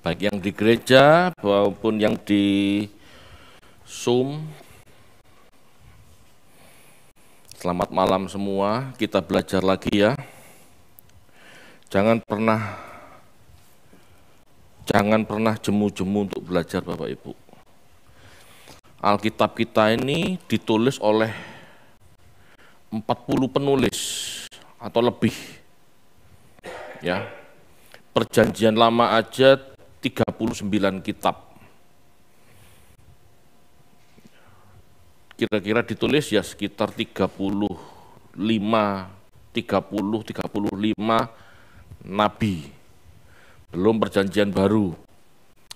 baik yang di gereja maupun yang di Zoom. Selamat malam semua, kita belajar lagi ya. Jangan pernah jangan pernah jemu-jemu untuk belajar Bapak Ibu. Alkitab kita ini ditulis oleh 40 penulis atau lebih. Ya. Perjanjian lama aja 39 kitab. Kira-kira ditulis ya sekitar 35, 30, 35 nabi. Belum perjanjian baru,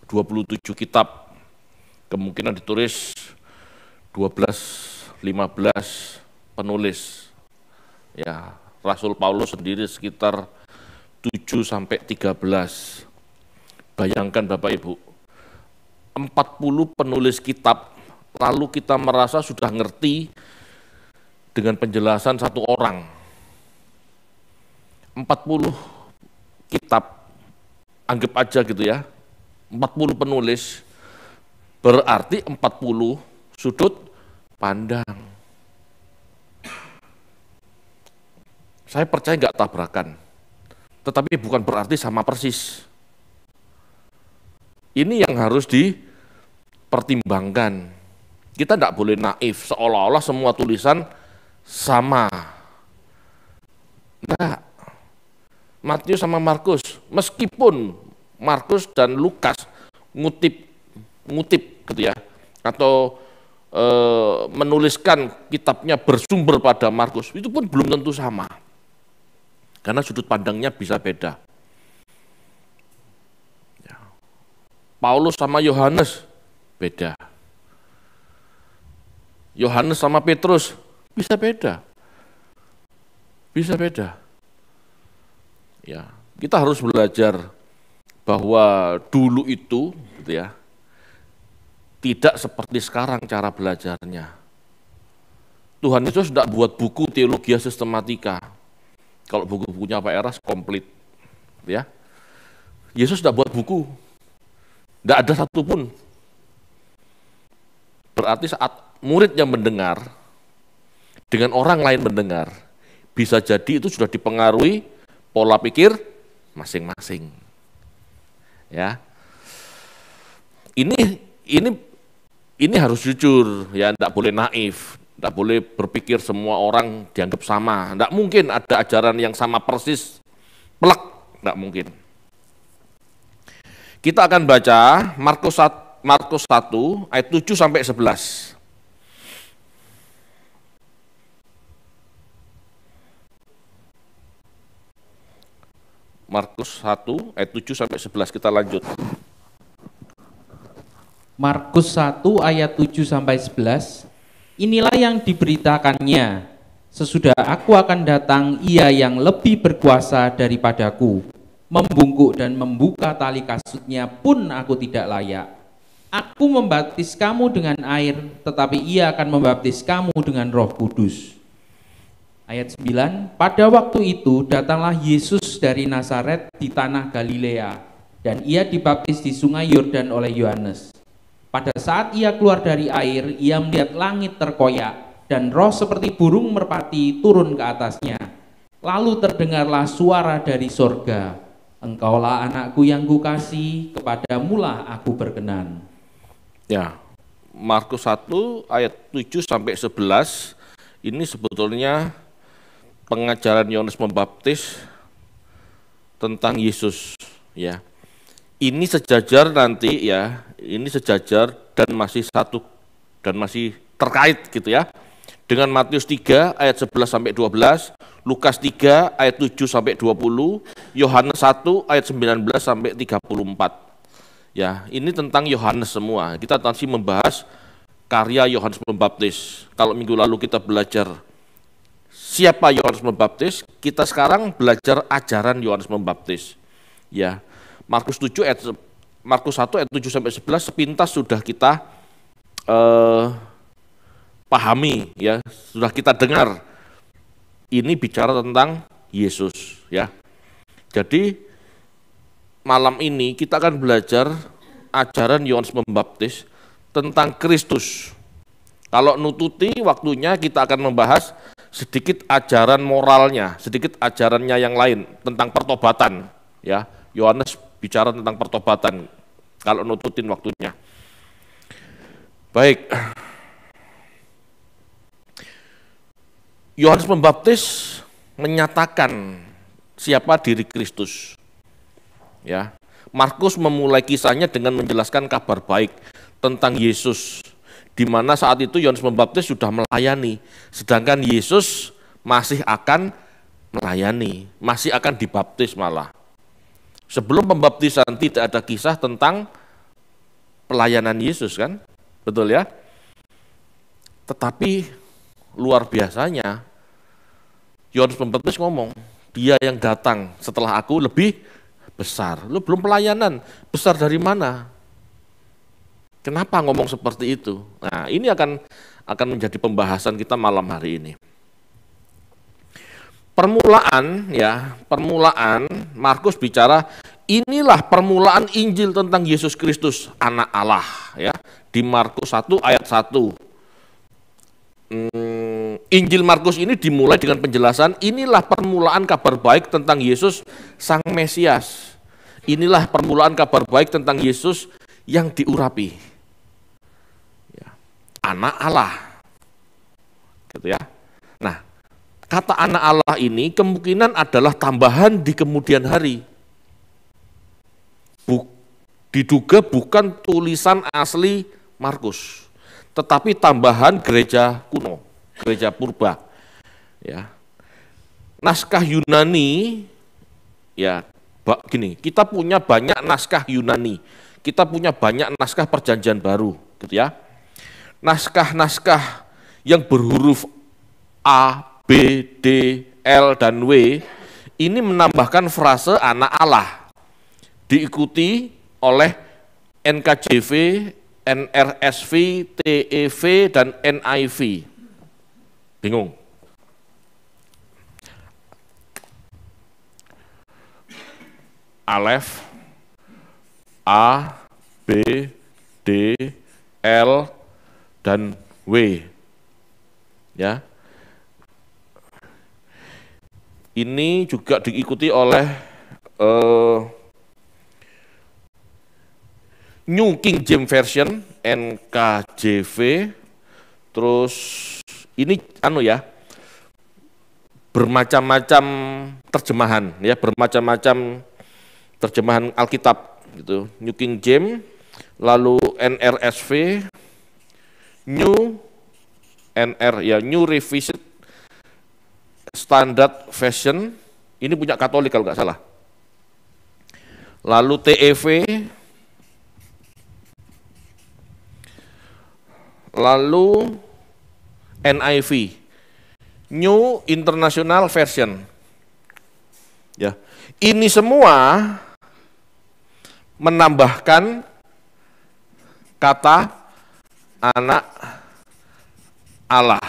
27 kitab. Kemungkinan ditulis 12, 15 penulis. Ya, Rasul Paulus sendiri sekitar 7 sampai 13 Bayangkan Bapak Ibu, 40 penulis kitab, lalu kita merasa sudah ngerti dengan penjelasan satu orang. 40 kitab, anggap aja gitu ya, 40 penulis, berarti 40 sudut pandang. Saya percaya nggak tabrakan, tetapi bukan berarti sama persis ini yang harus dipertimbangkan. Kita tidak boleh naif, seolah-olah semua tulisan sama. Nah, Matius sama Markus, meskipun Markus dan Lukas ngutip ngutip gitu ya atau e, menuliskan kitabnya bersumber pada Markus itu pun belum tentu sama karena sudut pandangnya bisa beda Paulus sama Yohanes beda. Yohanes sama Petrus bisa beda. Bisa beda. Ya, kita harus belajar bahwa dulu itu gitu ya tidak seperti sekarang cara belajarnya. Tuhan Yesus tidak buat buku teologi sistematika. Kalau buku-bukunya Pak Eras komplit, gitu ya. Yesus tidak buat buku, tidak ada satupun. Berarti saat murid yang mendengar, dengan orang lain mendengar, bisa jadi itu sudah dipengaruhi pola pikir masing-masing. Ya. Ini ini ini harus jujur, ya tidak boleh naif, tidak boleh berpikir semua orang dianggap sama. Tidak mungkin ada ajaran yang sama persis, pelak, tidak mungkin. Kita akan baca Markus 1, Markus 1 ayat 7 sampai 11. Markus 1 ayat 7 sampai 11 kita lanjut. Markus 1 ayat 7 sampai 11 Inilah yang diberitakannya Sesudah aku akan datang ia yang lebih berkuasa daripadaku membungkuk dan membuka tali kasutnya pun aku tidak layak. Aku membaptis kamu dengan air, tetapi ia akan membaptis kamu dengan roh kudus. Ayat 9, pada waktu itu datanglah Yesus dari Nazaret di tanah Galilea, dan ia dibaptis di sungai Yordan oleh Yohanes. Pada saat ia keluar dari air, ia melihat langit terkoyak, dan roh seperti burung merpati turun ke atasnya. Lalu terdengarlah suara dari sorga, Engkaulah anakku yang kukasih, kepadamulah aku berkenan. Ya, Markus 1 ayat 7 sampai 11 ini sebetulnya pengajaran Yohanes Pembaptis tentang Yesus ya. Ini sejajar nanti ya, ini sejajar dan masih satu dan masih terkait gitu ya dengan Matius 3 ayat 11 sampai 12, Lukas 3 ayat 7 sampai 20, Yohanes 1 ayat 19 sampai 34. Ya, ini tentang Yohanes semua. Kita nanti membahas karya Yohanes Pembaptis. Kalau minggu lalu kita belajar siapa Yohanes Pembaptis, kita sekarang belajar ajaran Yohanes Pembaptis. Ya. Markus 7 ayat Markus 1 ayat 7 sampai 11 sepintas sudah kita eh uh, pahami ya, sudah kita dengar. Ini bicara tentang Yesus ya. Jadi malam ini kita akan belajar ajaran Yohanes Pembaptis tentang Kristus. Kalau nututi waktunya kita akan membahas sedikit ajaran moralnya, sedikit ajarannya yang lain tentang pertobatan ya. Yohanes bicara tentang pertobatan kalau nututin waktunya. Baik. Yohanes Pembaptis menyatakan siapa diri Kristus. Ya. Markus memulai kisahnya dengan menjelaskan kabar baik tentang Yesus di mana saat itu Yohanes Pembaptis sudah melayani, sedangkan Yesus masih akan melayani, masih akan dibaptis malah. Sebelum pembaptisan tidak ada kisah tentang pelayanan Yesus kan? Betul ya? Tetapi luar biasanya, Yohanes Pembaptis ngomong, dia yang datang setelah aku lebih besar. Lu belum pelayanan, besar dari mana? Kenapa ngomong seperti itu? Nah, ini akan akan menjadi pembahasan kita malam hari ini. Permulaan ya, permulaan Markus bicara inilah permulaan Injil tentang Yesus Kristus anak Allah ya di Markus 1 ayat 1. Hmm, Injil Markus ini dimulai dengan penjelasan inilah permulaan kabar baik tentang Yesus Sang Mesias. Inilah permulaan kabar baik tentang Yesus yang diurapi. Ya. Anak Allah. Gitu ya. Nah, kata anak Allah ini kemungkinan adalah tambahan di kemudian hari. Buk, diduga bukan tulisan asli Markus, tetapi tambahan gereja kuno gereja purba. Ya. Naskah Yunani ya gini, kita punya banyak naskah Yunani. Kita punya banyak naskah perjanjian baru, gitu ya. Naskah-naskah yang berhuruf A, B, D, L dan W ini menambahkan frase anak Allah diikuti oleh NKJV, NRSV, TEV, dan NIV. Bingung. Alef A, B, D, L dan W. Ya. Ini juga diikuti oleh uh, New King James Version NKJV terus ini anu ya bermacam-macam terjemahan ya bermacam-macam terjemahan Alkitab gitu New King James lalu NRSV New NR ya New Revised Standard Version ini punya Katolik kalau nggak salah lalu TEV lalu NIV, New International Version. Ya. Ini semua menambahkan kata anak Allah.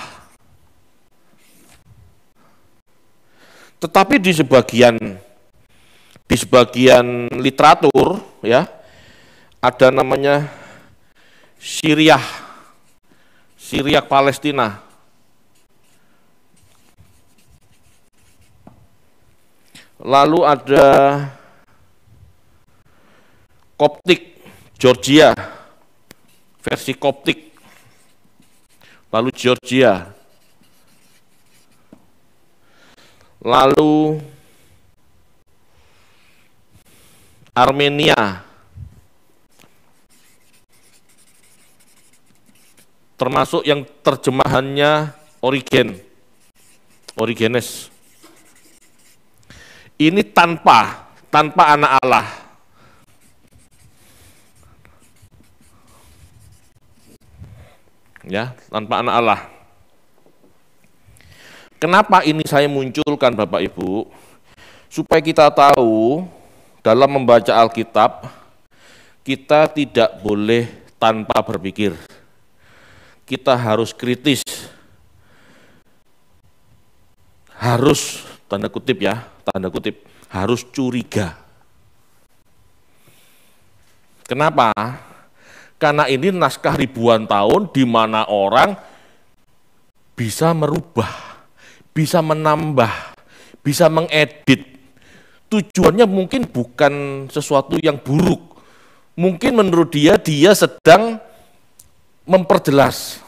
Tetapi di sebagian di sebagian literatur ya ada namanya Syriah Syria Palestina Lalu ada Koptik Georgia versi Koptik. Lalu Georgia. Lalu Armenia. Termasuk yang terjemahannya Origen. Origenes. Ini tanpa tanpa anak Allah. Ya, tanpa anak Allah. Kenapa ini saya munculkan Bapak Ibu? Supaya kita tahu dalam membaca Alkitab kita tidak boleh tanpa berpikir. Kita harus kritis. Harus tanda kutip ya, tanda kutip harus curiga. Kenapa? Karena ini naskah ribuan tahun di mana orang bisa merubah, bisa menambah, bisa mengedit. Tujuannya mungkin bukan sesuatu yang buruk. Mungkin menurut dia dia sedang memperjelas.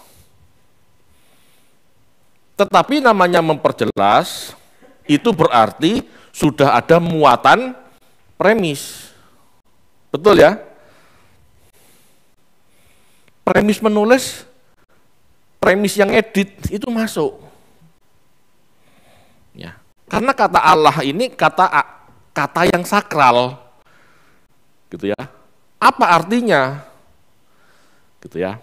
Tetapi namanya memperjelas, itu berarti sudah ada muatan premis. Betul ya? Premis menulis, premis yang edit itu masuk. Ya. Karena kata Allah ini kata kata yang sakral. Gitu ya. Apa artinya? Gitu ya.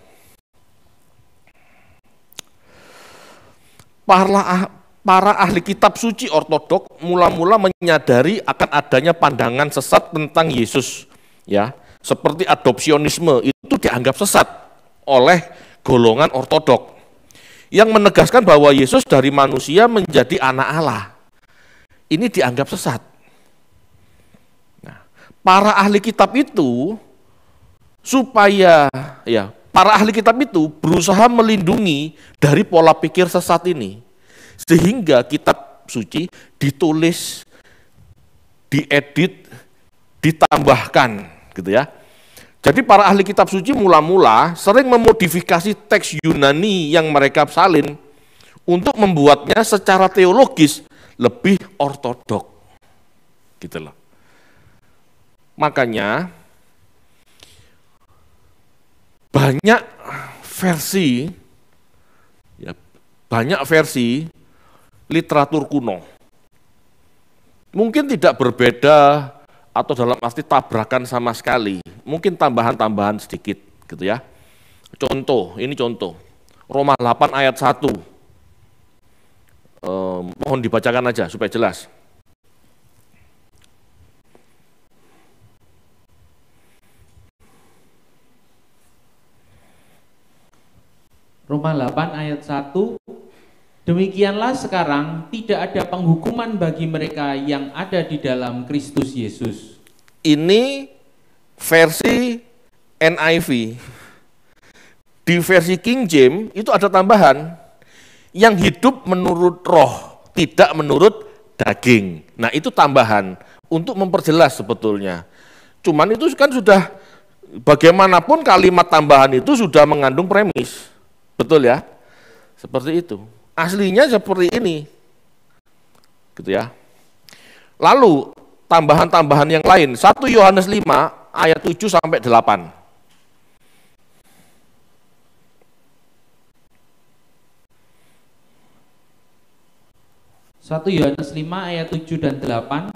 Para para ahli kitab suci ortodok mula-mula menyadari akan adanya pandangan sesat tentang Yesus ya seperti adopsionisme itu dianggap sesat oleh golongan ortodok yang menegaskan bahwa Yesus dari manusia menjadi anak Allah ini dianggap sesat nah, para ahli kitab itu supaya ya para ahli kitab itu berusaha melindungi dari pola pikir sesat ini sehingga kitab suci ditulis, diedit, ditambahkan gitu ya. Jadi para ahli kitab suci mula-mula sering memodifikasi teks Yunani yang mereka salin untuk membuatnya secara teologis lebih ortodok. Gitu loh. Makanya banyak versi ya, banyak versi literatur kuno. Mungkin tidak berbeda atau dalam arti tabrakan sama sekali, mungkin tambahan-tambahan sedikit gitu ya. Contoh, ini contoh. Roma 8 ayat 1. Ehm, mohon dibacakan aja supaya jelas. Roma 8 ayat 1 Demikianlah sekarang tidak ada penghukuman bagi mereka yang ada di dalam Kristus Yesus. Ini versi NIV. Di versi King James itu ada tambahan yang hidup menurut roh, tidak menurut daging. Nah, itu tambahan untuk memperjelas sebetulnya. Cuman itu kan sudah bagaimanapun kalimat tambahan itu sudah mengandung premis. Betul ya? Seperti itu. Aslinya seperti ini. Gitu ya. Lalu tambahan-tambahan yang lain. 1 Yohanes 5 ayat 7 sampai 8. Satu Yohanes 5 ayat 7 dan 8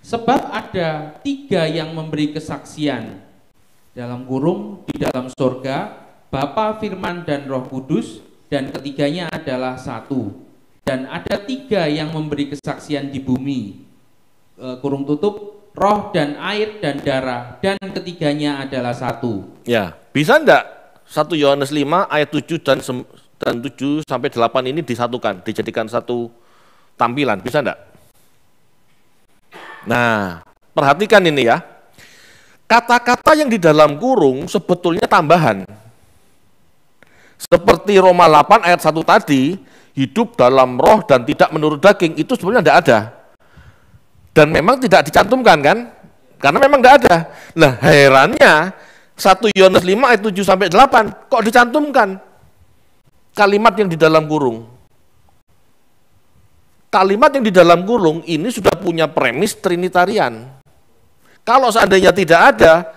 Sebab ada tiga yang memberi kesaksian Dalam kurung, di dalam surga Bapa, Firman, dan Roh Kudus dan ketiganya adalah satu. Dan ada tiga yang memberi kesaksian di bumi, e, kurung tutup, roh dan air dan darah, dan ketiganya adalah satu. Ya, bisa enggak Satu Yohanes 5 ayat 7 dan, dan 7 sampai 8 ini disatukan, dijadikan satu tampilan, bisa enggak? Nah, perhatikan ini ya. Kata-kata yang di dalam kurung sebetulnya tambahan seperti Roma 8 ayat 1 tadi, hidup dalam roh dan tidak menurut daging, itu sebenarnya tidak ada. Dan memang tidak dicantumkan kan? Karena memang tidak ada. Nah herannya, 1 Yohanes 5 ayat 7 sampai 8, kok dicantumkan? Kalimat yang di dalam kurung. Kalimat yang di dalam kurung ini sudah punya premis trinitarian. Kalau seandainya tidak ada,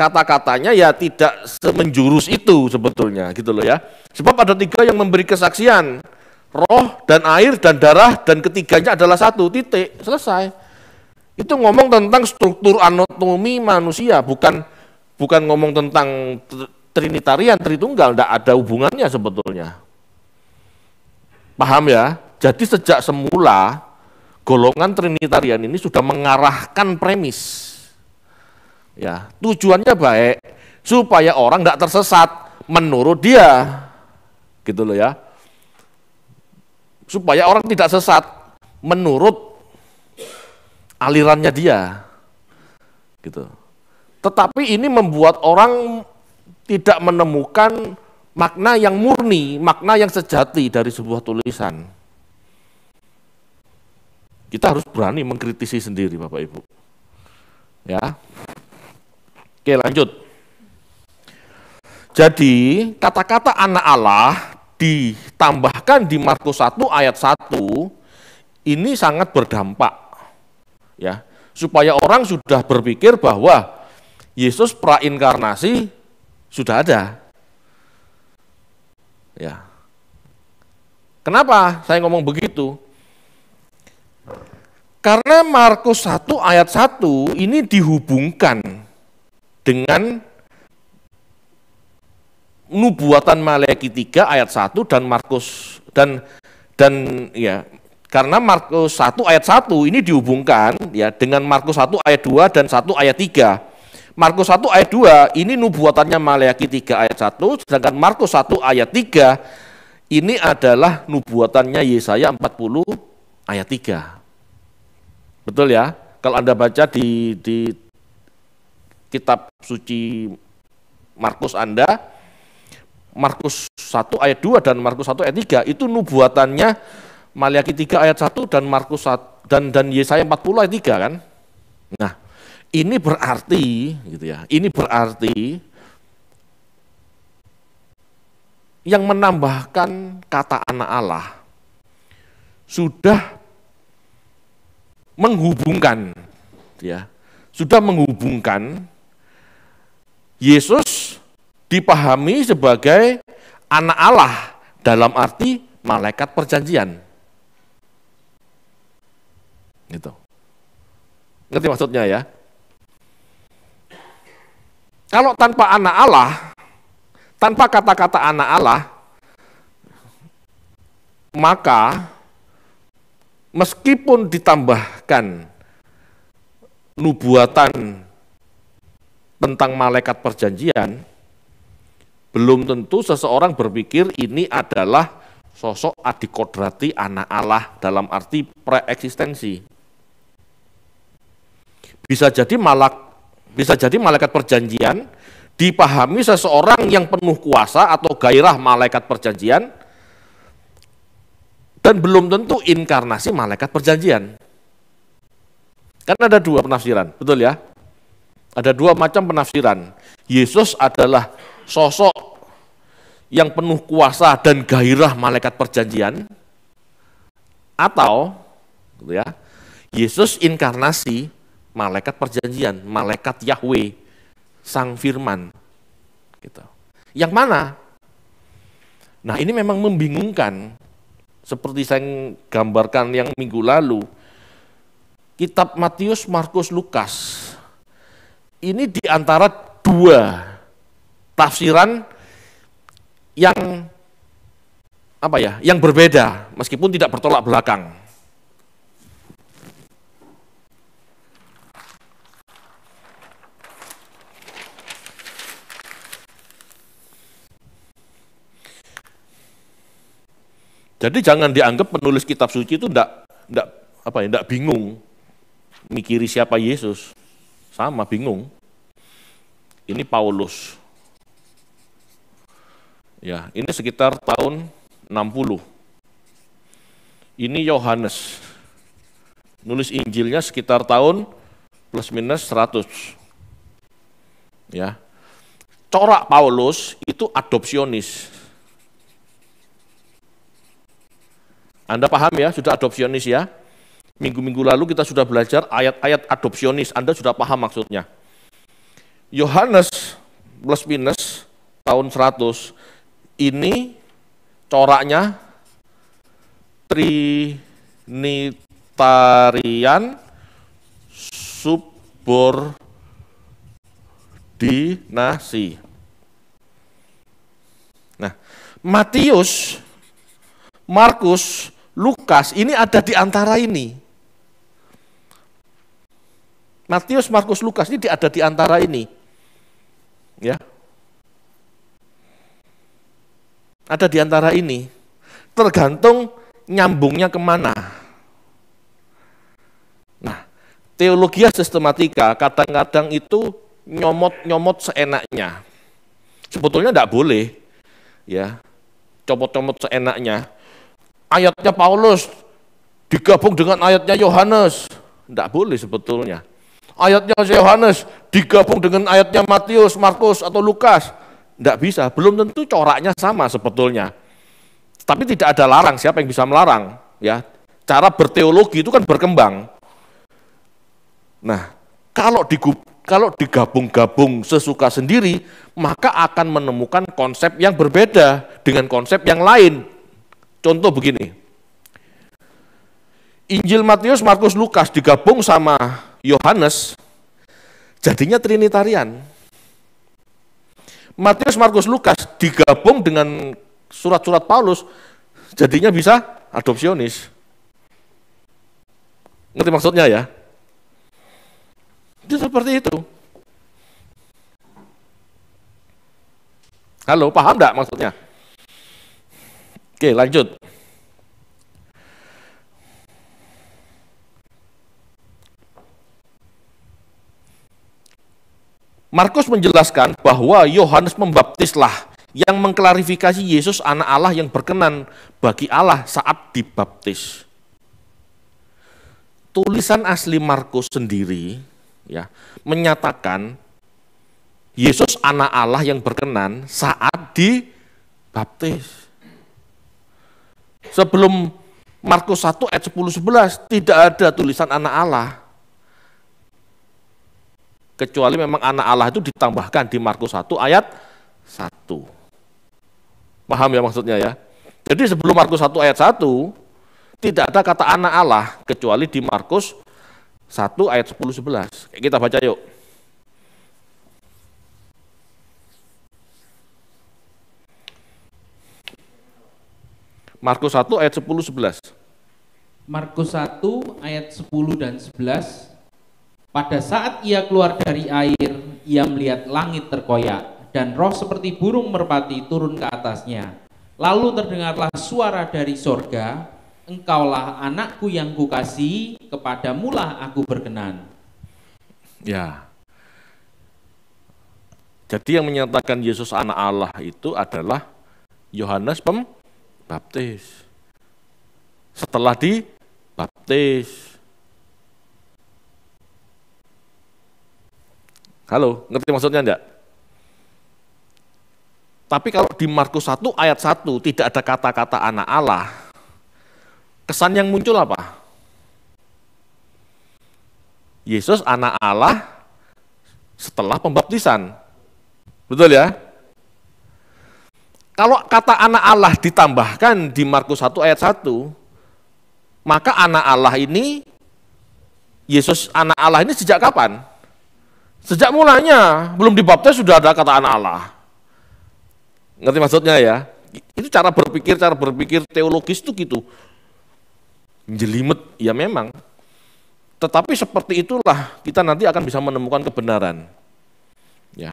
kata-katanya ya tidak semenjurus itu sebetulnya gitu loh ya. Sebab ada tiga yang memberi kesaksian, roh dan air dan darah dan ketiganya adalah satu titik selesai. Itu ngomong tentang struktur anatomi manusia, bukan bukan ngomong tentang trinitarian, tritunggal, tidak ada hubungannya sebetulnya. Paham ya? Jadi sejak semula golongan trinitarian ini sudah mengarahkan premis Ya, tujuannya baik supaya orang tidak tersesat menurut dia. Gitu loh ya. Supaya orang tidak sesat menurut alirannya dia. Gitu. Tetapi ini membuat orang tidak menemukan makna yang murni, makna yang sejati dari sebuah tulisan. Kita harus berani mengkritisi sendiri, Bapak Ibu. Ya. Oke lanjut. Jadi kata-kata anak Allah ditambahkan di Markus 1 ayat 1 ini sangat berdampak ya supaya orang sudah berpikir bahwa Yesus prainkarnasi sudah ada ya kenapa saya ngomong begitu karena Markus 1 ayat 1 ini dihubungkan dengan nubuatan Maleakhi 3 ayat 1 dan Markus dan dan ya karena Markus 1 ayat 1 ini dihubungkan ya dengan Markus 1 ayat 2 dan 1 ayat 3. Markus 1 ayat 2 ini nubuatannya Maleakhi 3 ayat 1 sedangkan Markus 1 ayat 3 ini adalah nubuatannya Yesaya 40 ayat 3. Betul ya? Kalau Anda baca di di kitab suci Markus Anda, Markus 1 ayat 2 dan Markus 1 ayat 3 itu nubuatannya Maliaki 3 ayat 1 dan Markus 1, dan dan Yesaya 40 ayat 3 kan. Nah, ini berarti gitu ya. Ini berarti yang menambahkan kata anak Allah sudah menghubungkan gitu ya. Sudah menghubungkan Yesus dipahami sebagai anak Allah dalam arti malaikat perjanjian. Gitu. Ngerti maksudnya ya? Kalau tanpa anak Allah, tanpa kata-kata anak Allah, maka meskipun ditambahkan nubuatan tentang malaikat perjanjian, belum tentu seseorang berpikir ini adalah sosok adikodrati anak Allah dalam arti preeksistensi. Bisa jadi malak bisa jadi malaikat perjanjian dipahami seseorang yang penuh kuasa atau gairah malaikat perjanjian dan belum tentu inkarnasi malaikat perjanjian. Kan ada dua penafsiran, betul ya? Ada dua macam penafsiran. Yesus adalah sosok yang penuh kuasa dan gairah malaikat perjanjian atau gitu ya. Yesus inkarnasi malaikat perjanjian, malaikat Yahweh, sang firman. Gitu. Yang mana? Nah, ini memang membingungkan. Seperti saya gambarkan yang minggu lalu, kitab Matius, Markus, Lukas ini di antara dua tafsiran yang apa ya, yang berbeda meskipun tidak bertolak belakang. Jadi jangan dianggap penulis kitab suci itu tidak tidak apa ya, tidak bingung mikiri siapa Yesus. Sama, bingung. Ini Paulus. Ya, ini sekitar tahun 60. Ini Yohanes. Nulis Injilnya sekitar tahun plus minus 100. Ya. Corak Paulus itu adopsionis. Anda paham ya, sudah adopsionis ya? Minggu-minggu lalu kita sudah belajar ayat-ayat adopsionis, Anda sudah paham maksudnya. Yohanes plus minus tahun 100 ini coraknya trinitarian subordinasi. Nah, Matius, Markus, Lukas ini ada di antara ini. Matius, Markus, Lukas ini ada di antara ini. Ya. Ada di antara ini. Tergantung nyambungnya kemana. Nah, teologia sistematika kadang-kadang itu nyomot-nyomot seenaknya. Sebetulnya tidak boleh. Ya, comot-comot seenaknya. Ayatnya Paulus digabung dengan ayatnya Yohanes. Tidak boleh sebetulnya ayatnya Yohanes digabung dengan ayatnya Matius, Markus, atau Lukas. Tidak bisa, belum tentu coraknya sama sebetulnya. Tapi tidak ada larang, siapa yang bisa melarang? Ya, Cara berteologi itu kan berkembang. Nah, kalau digub, kalau digabung-gabung sesuka sendiri, maka akan menemukan konsep yang berbeda dengan konsep yang lain. Contoh begini, Injil Matius, Markus, Lukas digabung sama Yohanes jadinya trinitarian. Matius, Markus, Lukas digabung dengan surat-surat Paulus jadinya bisa adopsionis. Ngerti maksudnya ya? Itu seperti itu. Halo, paham enggak maksudnya? Oke, lanjut. Markus menjelaskan bahwa Yohanes membaptislah yang mengklarifikasi Yesus anak Allah yang berkenan bagi Allah saat dibaptis. Tulisan asli Markus sendiri ya menyatakan Yesus anak Allah yang berkenan saat dibaptis. Sebelum Markus 1 ayat 10 11 tidak ada tulisan anak Allah kecuali memang anak Allah itu ditambahkan di Markus 1 ayat 1. Paham ya maksudnya ya? Jadi sebelum Markus 1 ayat 1 tidak ada kata anak Allah kecuali di Markus 1 ayat 10 11. Kita baca yuk. Markus 1 ayat 10 11. Markus 1 ayat 10 dan 11 pada saat ia keluar dari air, ia melihat langit terkoyak, dan roh seperti burung merpati turun ke atasnya. Lalu terdengarlah suara dari sorga, Engkaulah anakku yang kukasihi, kepadamulah aku berkenan. Ya. Jadi yang menyatakan Yesus anak Allah itu adalah Yohanes Pembaptis. Setelah dibaptis, Halo, ngerti maksudnya enggak? Tapi kalau di Markus 1 ayat 1 tidak ada kata-kata anak Allah, kesan yang muncul apa? Yesus anak Allah setelah pembaptisan. Betul ya? Kalau kata anak Allah ditambahkan di Markus 1 ayat 1, maka anak Allah ini, Yesus anak Allah ini sejak kapan? Sejak mulanya belum dibaptis sudah ada kata anak Allah. Ngerti maksudnya ya? Itu cara berpikir, cara berpikir teologis itu gitu. Jelimet, ya memang. Tetapi seperti itulah kita nanti akan bisa menemukan kebenaran. Ya.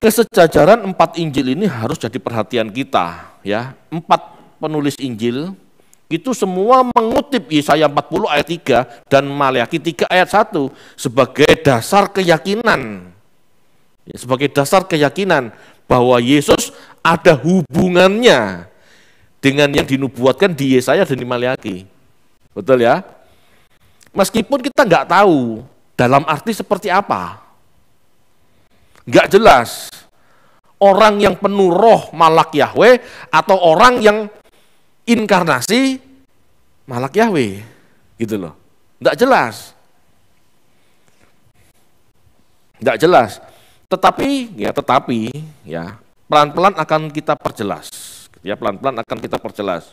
Kesejajaran empat Injil ini harus jadi perhatian kita, ya. Empat penulis Injil itu semua mengutip Yesaya 40 ayat 3 dan Maliaki 3 ayat 1 sebagai dasar keyakinan. Ya, sebagai dasar keyakinan bahwa Yesus ada hubungannya dengan yang dinubuatkan di Yesaya dan di Maliaki. Betul ya? Meskipun kita nggak tahu dalam arti seperti apa. Nggak jelas orang yang penuh roh malak Yahweh atau orang yang inkarnasi malak Yahweh gitu loh tidak jelas tidak jelas tetapi ya tetapi ya pelan-pelan akan kita perjelas ya pelan-pelan akan kita perjelas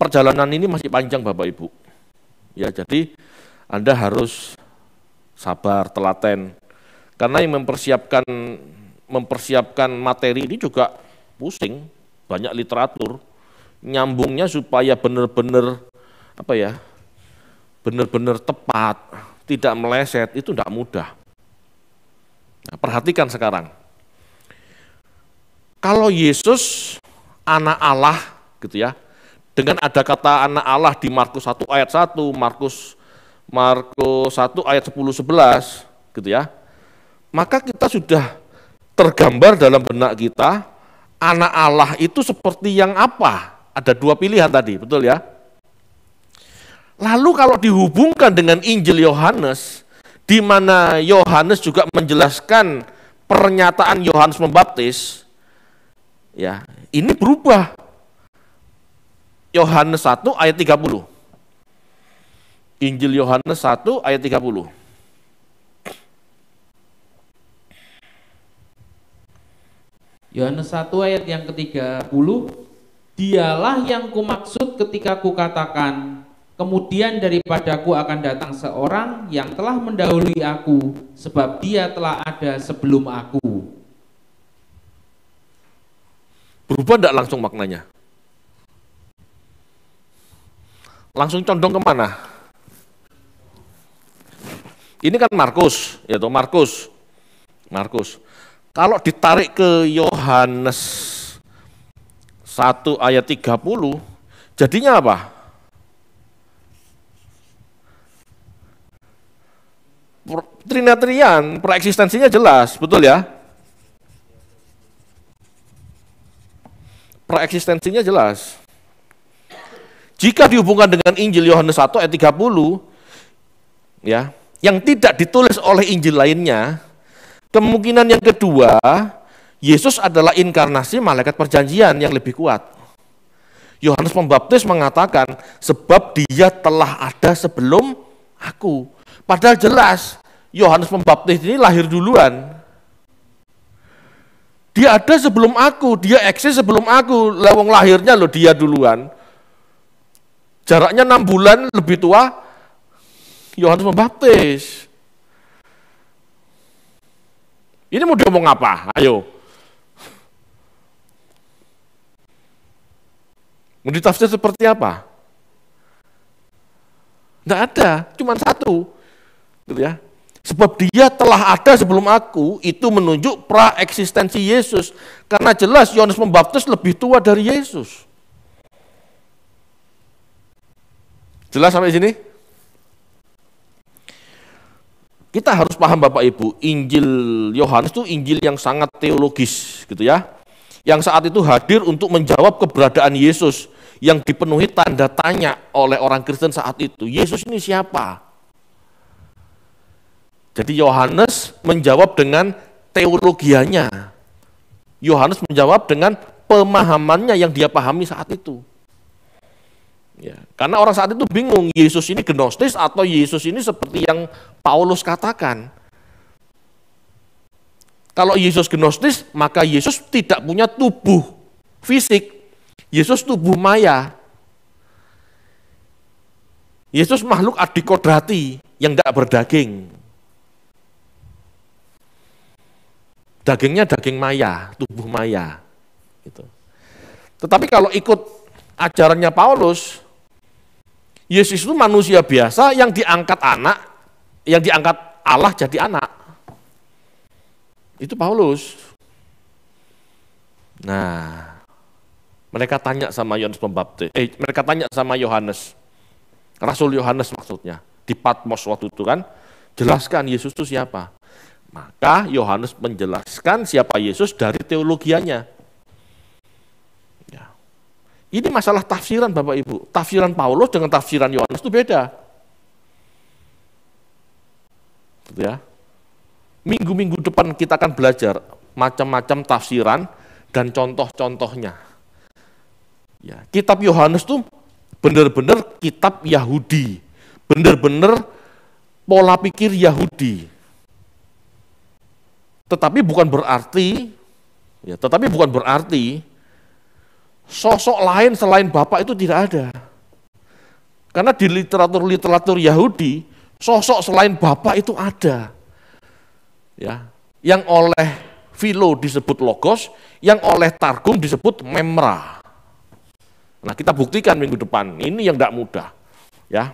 perjalanan ini masih panjang Bapak Ibu ya jadi Anda harus sabar telaten karena yang mempersiapkan mempersiapkan materi ini juga pusing banyak literatur nyambungnya supaya benar-benar apa ya benar-benar tepat tidak meleset itu tidak mudah nah, perhatikan sekarang kalau Yesus anak Allah gitu ya dengan ada kata anak Allah di Markus 1 ayat 1 Markus Markus 1 ayat 10 11 gitu ya maka kita sudah tergambar dalam benak kita anak Allah itu seperti yang apa ada dua pilihan tadi, betul ya? Lalu kalau dihubungkan dengan Injil Yohanes, di mana Yohanes juga menjelaskan pernyataan Yohanes Pembaptis, ya, ini berubah. Yohanes 1 ayat 30. Injil Yohanes 1 ayat 30. Yohanes 1 ayat yang ketiga 30 Dialah yang kumaksud ketika kukatakan, kemudian daripadaku akan datang seorang yang telah mendahului aku, sebab dia telah ada sebelum aku. Berubah tidak langsung maknanya? Langsung condong kemana? Ini kan Markus, yaitu Markus. Markus. Kalau ditarik ke Yohanes 1 ayat 30, jadinya apa? Trinatrian, preeksistensinya jelas, betul ya? Preeksistensinya jelas. Jika dihubungkan dengan Injil Yohanes 1 ayat 30, ya, yang tidak ditulis oleh Injil lainnya, kemungkinan yang kedua, Yesus adalah inkarnasi malaikat perjanjian yang lebih kuat. Yohanes Pembaptis mengatakan, sebab dia telah ada sebelum aku. Padahal jelas, Yohanes Pembaptis ini lahir duluan. Dia ada sebelum aku, dia eksis sebelum aku, lewong lahirnya loh dia duluan. Jaraknya enam bulan lebih tua, Yohanes Pembaptis. Ini mau diomong apa? Ayo. Mau ditafsir seperti apa? Tidak ada, cuma satu. Gitu ya. Sebab dia telah ada sebelum aku, itu menunjuk praeksistensi Yesus. Karena jelas Yohanes Pembaptis lebih tua dari Yesus. Jelas sampai sini? Kita harus paham Bapak Ibu, Injil Yohanes itu Injil yang sangat teologis gitu ya. Yang saat itu hadir untuk menjawab keberadaan Yesus yang dipenuhi tanda tanya oleh orang Kristen saat itu. Yesus ini siapa? Jadi Yohanes menjawab dengan teologianya. Yohanes menjawab dengan pemahamannya yang dia pahami saat itu. Ya, karena orang saat itu bingung Yesus ini gnostis atau Yesus ini seperti yang Paulus katakan. Kalau Yesus gnostis, maka Yesus tidak punya tubuh fisik. Yesus tubuh maya. Yesus makhluk adikodrati yang tidak berdaging. Dagingnya daging maya, tubuh maya. Gitu. Tetapi kalau ikut ajarannya Paulus, Yesus itu manusia biasa yang diangkat anak, yang diangkat Allah jadi anak. Itu Paulus. Nah, mereka tanya sama Yohanes Pembaptis. Eh, mereka tanya sama Yohanes. Rasul Yohanes maksudnya. Di Patmos waktu itu kan. Jelaskan Yesus itu siapa. Maka Yohanes menjelaskan siapa Yesus dari teologianya. Ya. Ini masalah tafsiran Bapak Ibu. Tafsiran Paulus dengan tafsiran Yohanes itu beda. Gitu ya. Minggu-minggu depan kita akan belajar macam-macam tafsiran dan contoh-contohnya. Ya, kitab Yohanes itu benar-benar kitab Yahudi, benar-benar pola pikir Yahudi. Tetapi bukan berarti, ya, tetapi bukan berarti sosok lain selain Bapak itu tidak ada. Karena di literatur-literatur Yahudi, sosok selain Bapak itu ada. Ya, yang oleh Philo disebut Logos, yang oleh Targum disebut Memra. Nah kita buktikan minggu depan, ini yang tidak mudah. Ya,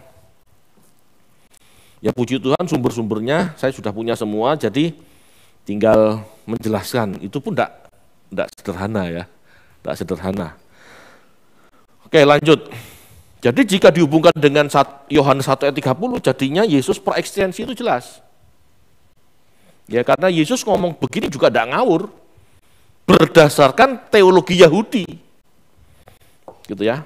ya puji Tuhan sumber-sumbernya saya sudah punya semua, jadi tinggal menjelaskan. Itu pun tidak tidak sederhana ya, tidak sederhana. Oke lanjut. Jadi jika dihubungkan dengan Yohanes 1 ayat 30, jadinya Yesus per ekstensi itu jelas. Ya karena Yesus ngomong begini juga tidak ngawur, berdasarkan teologi Yahudi gitu ya.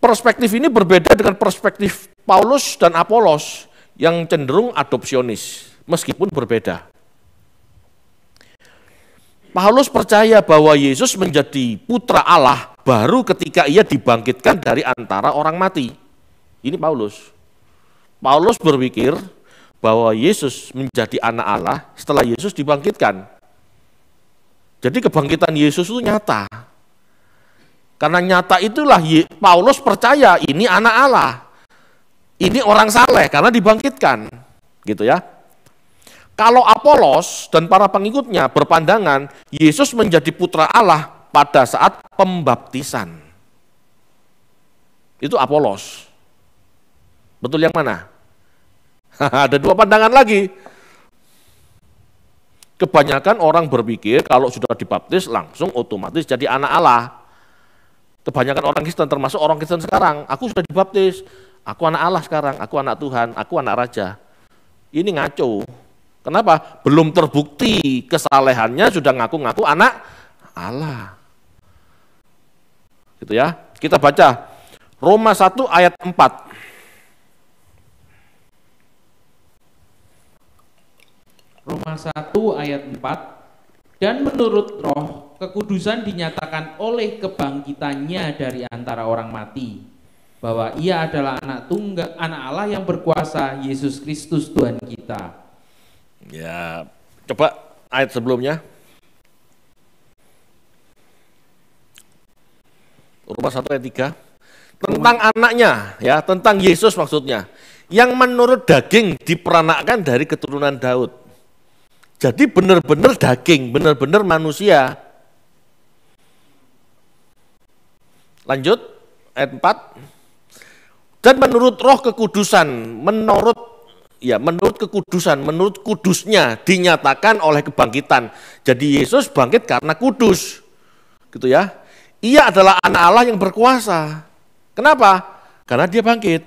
Perspektif ini berbeda dengan perspektif Paulus dan Apolos yang cenderung adopsionis, meskipun berbeda. Paulus percaya bahwa Yesus menjadi putra Allah baru ketika ia dibangkitkan dari antara orang mati. Ini Paulus. Paulus berpikir bahwa Yesus menjadi anak Allah setelah Yesus dibangkitkan. Jadi kebangkitan Yesus itu nyata, karena nyata itulah Paulus percaya ini anak Allah. Ini orang saleh karena dibangkitkan. Gitu ya. Kalau Apolos dan para pengikutnya berpandangan Yesus menjadi putra Allah pada saat pembaptisan. Itu Apolos. Betul yang mana? Ada dua pandangan lagi. Kebanyakan orang berpikir kalau sudah dibaptis langsung otomatis jadi anak Allah. Kebanyakan orang Kristen termasuk orang Kristen sekarang, aku sudah dibaptis, aku anak Allah sekarang, aku anak Tuhan, aku anak Raja. Ini ngaco. Kenapa? Belum terbukti kesalehannya sudah ngaku-ngaku anak Allah. Gitu ya. Kita baca Roma 1 ayat 4. Roma 1 ayat 4 dan menurut roh Kekudusan dinyatakan oleh kebangkitannya dari antara orang mati bahwa ia adalah anak tunggal anak Allah yang berkuasa Yesus Kristus Tuhan kita. Ya, coba ayat sebelumnya. Roma satu ayat 3 tentang Rumah. anaknya ya, tentang Yesus maksudnya yang menurut daging diperanakkan dari keturunan Daud. Jadi benar-benar daging, benar-benar manusia Lanjut ayat 4. Dan menurut roh kekudusan, menurut ya menurut kekudusan, menurut kudusnya dinyatakan oleh kebangkitan. Jadi Yesus bangkit karena kudus. Gitu ya. Ia adalah anak Allah yang berkuasa. Kenapa? Karena dia bangkit.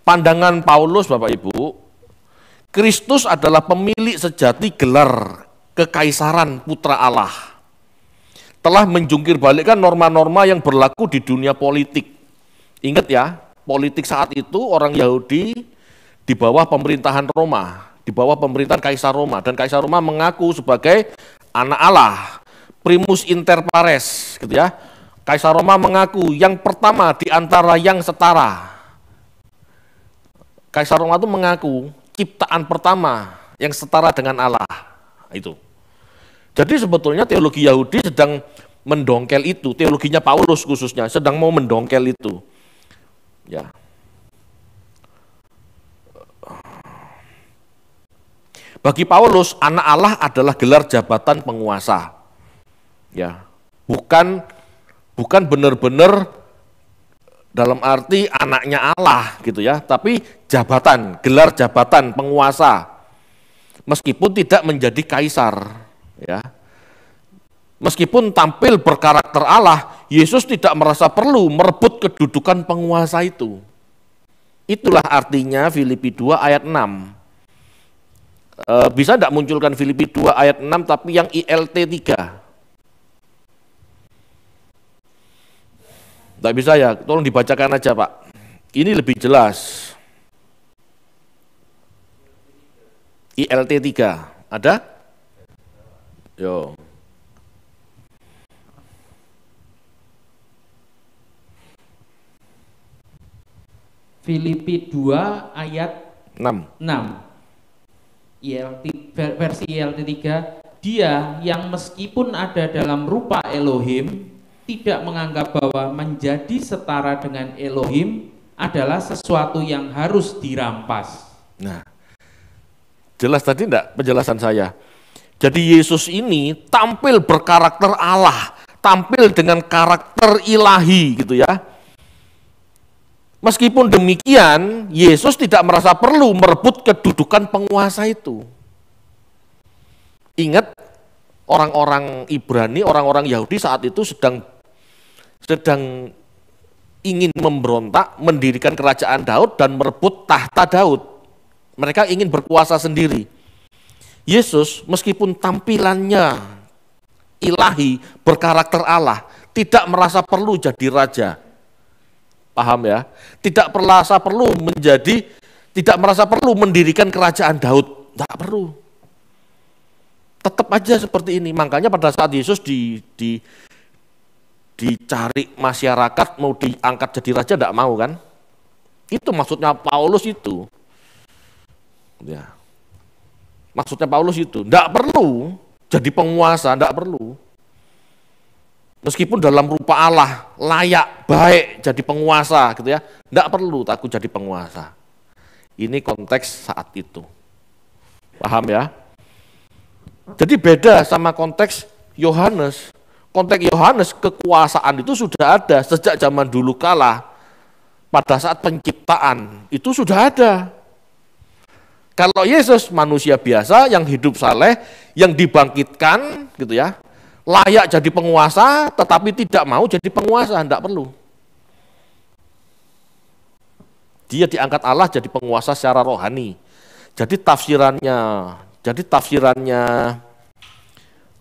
Pandangan Paulus Bapak Ibu, Kristus adalah pemilik sejati gelar kekaisaran putra Allah. Telah menjungkir balikkan norma-norma yang berlaku di dunia politik. Ingat ya, politik saat itu orang Yahudi di bawah pemerintahan Roma, di bawah pemerintahan Kaisar Roma. Dan Kaisar Roma mengaku sebagai anak Allah, primus inter pares, gitu ya. Kaisar Roma mengaku yang pertama di antara yang setara. Kaisar Roma itu mengaku ciptaan pertama yang setara dengan Allah. Nah, itu. Jadi sebetulnya teologi Yahudi sedang mendongkel itu, teologinya Paulus khususnya sedang mau mendongkel itu. Ya. Bagi Paulus, anak Allah adalah gelar jabatan penguasa. Ya. Bukan bukan benar-benar dalam arti anaknya Allah gitu ya, tapi jabatan, gelar jabatan penguasa. Meskipun tidak menjadi kaisar, Ya. Meskipun tampil berkarakter Allah, Yesus tidak merasa perlu merebut kedudukan penguasa itu. Itulah artinya Filipi 2 ayat 6. E, bisa tidak munculkan Filipi 2 ayat 6 tapi yang ILT 3? Tidak bisa ya, tolong dibacakan aja Pak. Ini lebih jelas. ILT 3, ada? Yo. Filipi 2 ayat 6. 6. ILT, versi YLT 3, dia yang meskipun ada dalam rupa Elohim, tidak menganggap bahwa menjadi setara dengan Elohim adalah sesuatu yang harus dirampas. Nah, jelas tadi enggak penjelasan saya? Jadi Yesus ini tampil berkarakter Allah, tampil dengan karakter ilahi gitu ya. Meskipun demikian, Yesus tidak merasa perlu merebut kedudukan penguasa itu. Ingat orang-orang Ibrani, orang-orang Yahudi saat itu sedang sedang ingin memberontak, mendirikan kerajaan Daud dan merebut tahta Daud. Mereka ingin berkuasa sendiri. Yesus meskipun tampilannya ilahi berkarakter Allah, tidak merasa perlu jadi raja. Paham ya? Tidak merasa perlu menjadi tidak merasa perlu mendirikan kerajaan Daud. Tidak perlu. Tetap aja seperti ini. Makanya pada saat Yesus di, di dicari masyarakat mau diangkat jadi raja tidak mau kan? Itu maksudnya Paulus itu. Ya. Maksudnya Paulus itu, tidak perlu jadi penguasa, tidak perlu. Meskipun dalam rupa Allah layak, baik jadi penguasa gitu ya, tidak perlu takut jadi penguasa. Ini konteks saat itu. Paham ya? Jadi beda sama konteks Yohanes. Konteks Yohanes kekuasaan itu sudah ada sejak zaman dulu kala. Pada saat penciptaan itu sudah ada kalau Yesus manusia biasa yang hidup saleh, yang dibangkitkan gitu ya, layak jadi penguasa tetapi tidak mau jadi penguasa, tidak perlu. Dia diangkat Allah jadi penguasa secara rohani. Jadi tafsirannya, jadi tafsirannya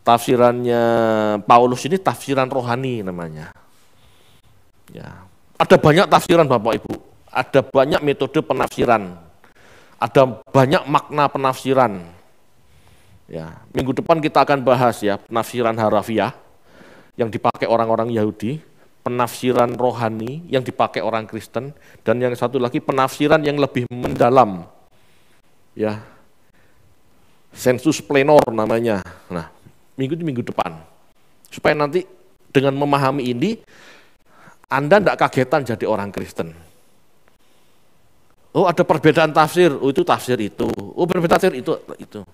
tafsirannya Paulus ini tafsiran rohani namanya. Ya. Ada banyak tafsiran Bapak Ibu, ada banyak metode penafsiran ada banyak makna penafsiran. Ya, minggu depan kita akan bahas ya penafsiran harafiah yang dipakai orang-orang Yahudi, penafsiran rohani yang dipakai orang Kristen, dan yang satu lagi penafsiran yang lebih mendalam. Ya, sensus plenor namanya. Nah, minggu minggu depan. Supaya nanti dengan memahami ini, Anda tidak kagetan jadi orang Kristen. Oh ada perbedaan tafsir, oh itu tafsir itu. Oh perbedaan tafsir itu, itu.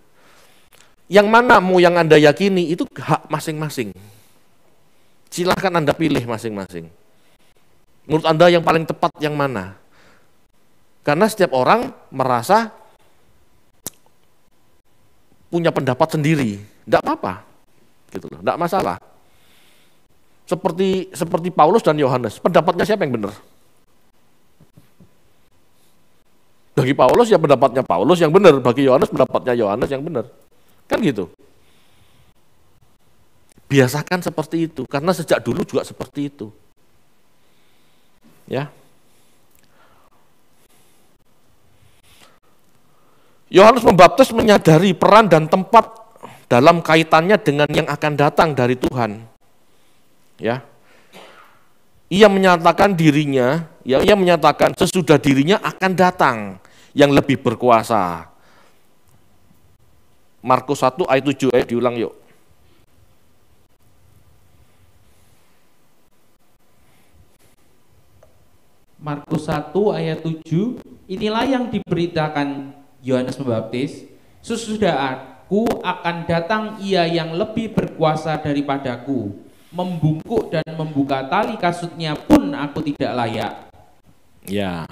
Yang mana mau yang Anda yakini itu hak masing-masing. Silahkan Anda pilih masing-masing. Menurut Anda yang paling tepat yang mana? Karena setiap orang merasa punya pendapat sendiri. Tidak apa-apa. Gitu loh, tidak masalah. Seperti seperti Paulus dan Yohanes, pendapatnya siapa yang benar? Bagi Paulus ya pendapatnya Paulus yang benar, bagi Yohanes pendapatnya Yohanes yang benar. Kan gitu. Biasakan seperti itu karena sejak dulu juga seperti itu. Ya. Yohanes membaptis menyadari peran dan tempat dalam kaitannya dengan yang akan datang dari Tuhan. Ya, ia menyatakan dirinya, ya, ia menyatakan sesudah dirinya akan datang yang lebih berkuasa. Markus 1 ayat 7, ayo diulang yuk. Markus 1 ayat 7, inilah yang diberitakan Yohanes Pembaptis, sesudah aku akan datang ia yang lebih berkuasa daripadaku, membungkuk dan membuka tali kasutnya pun aku tidak layak. Ya.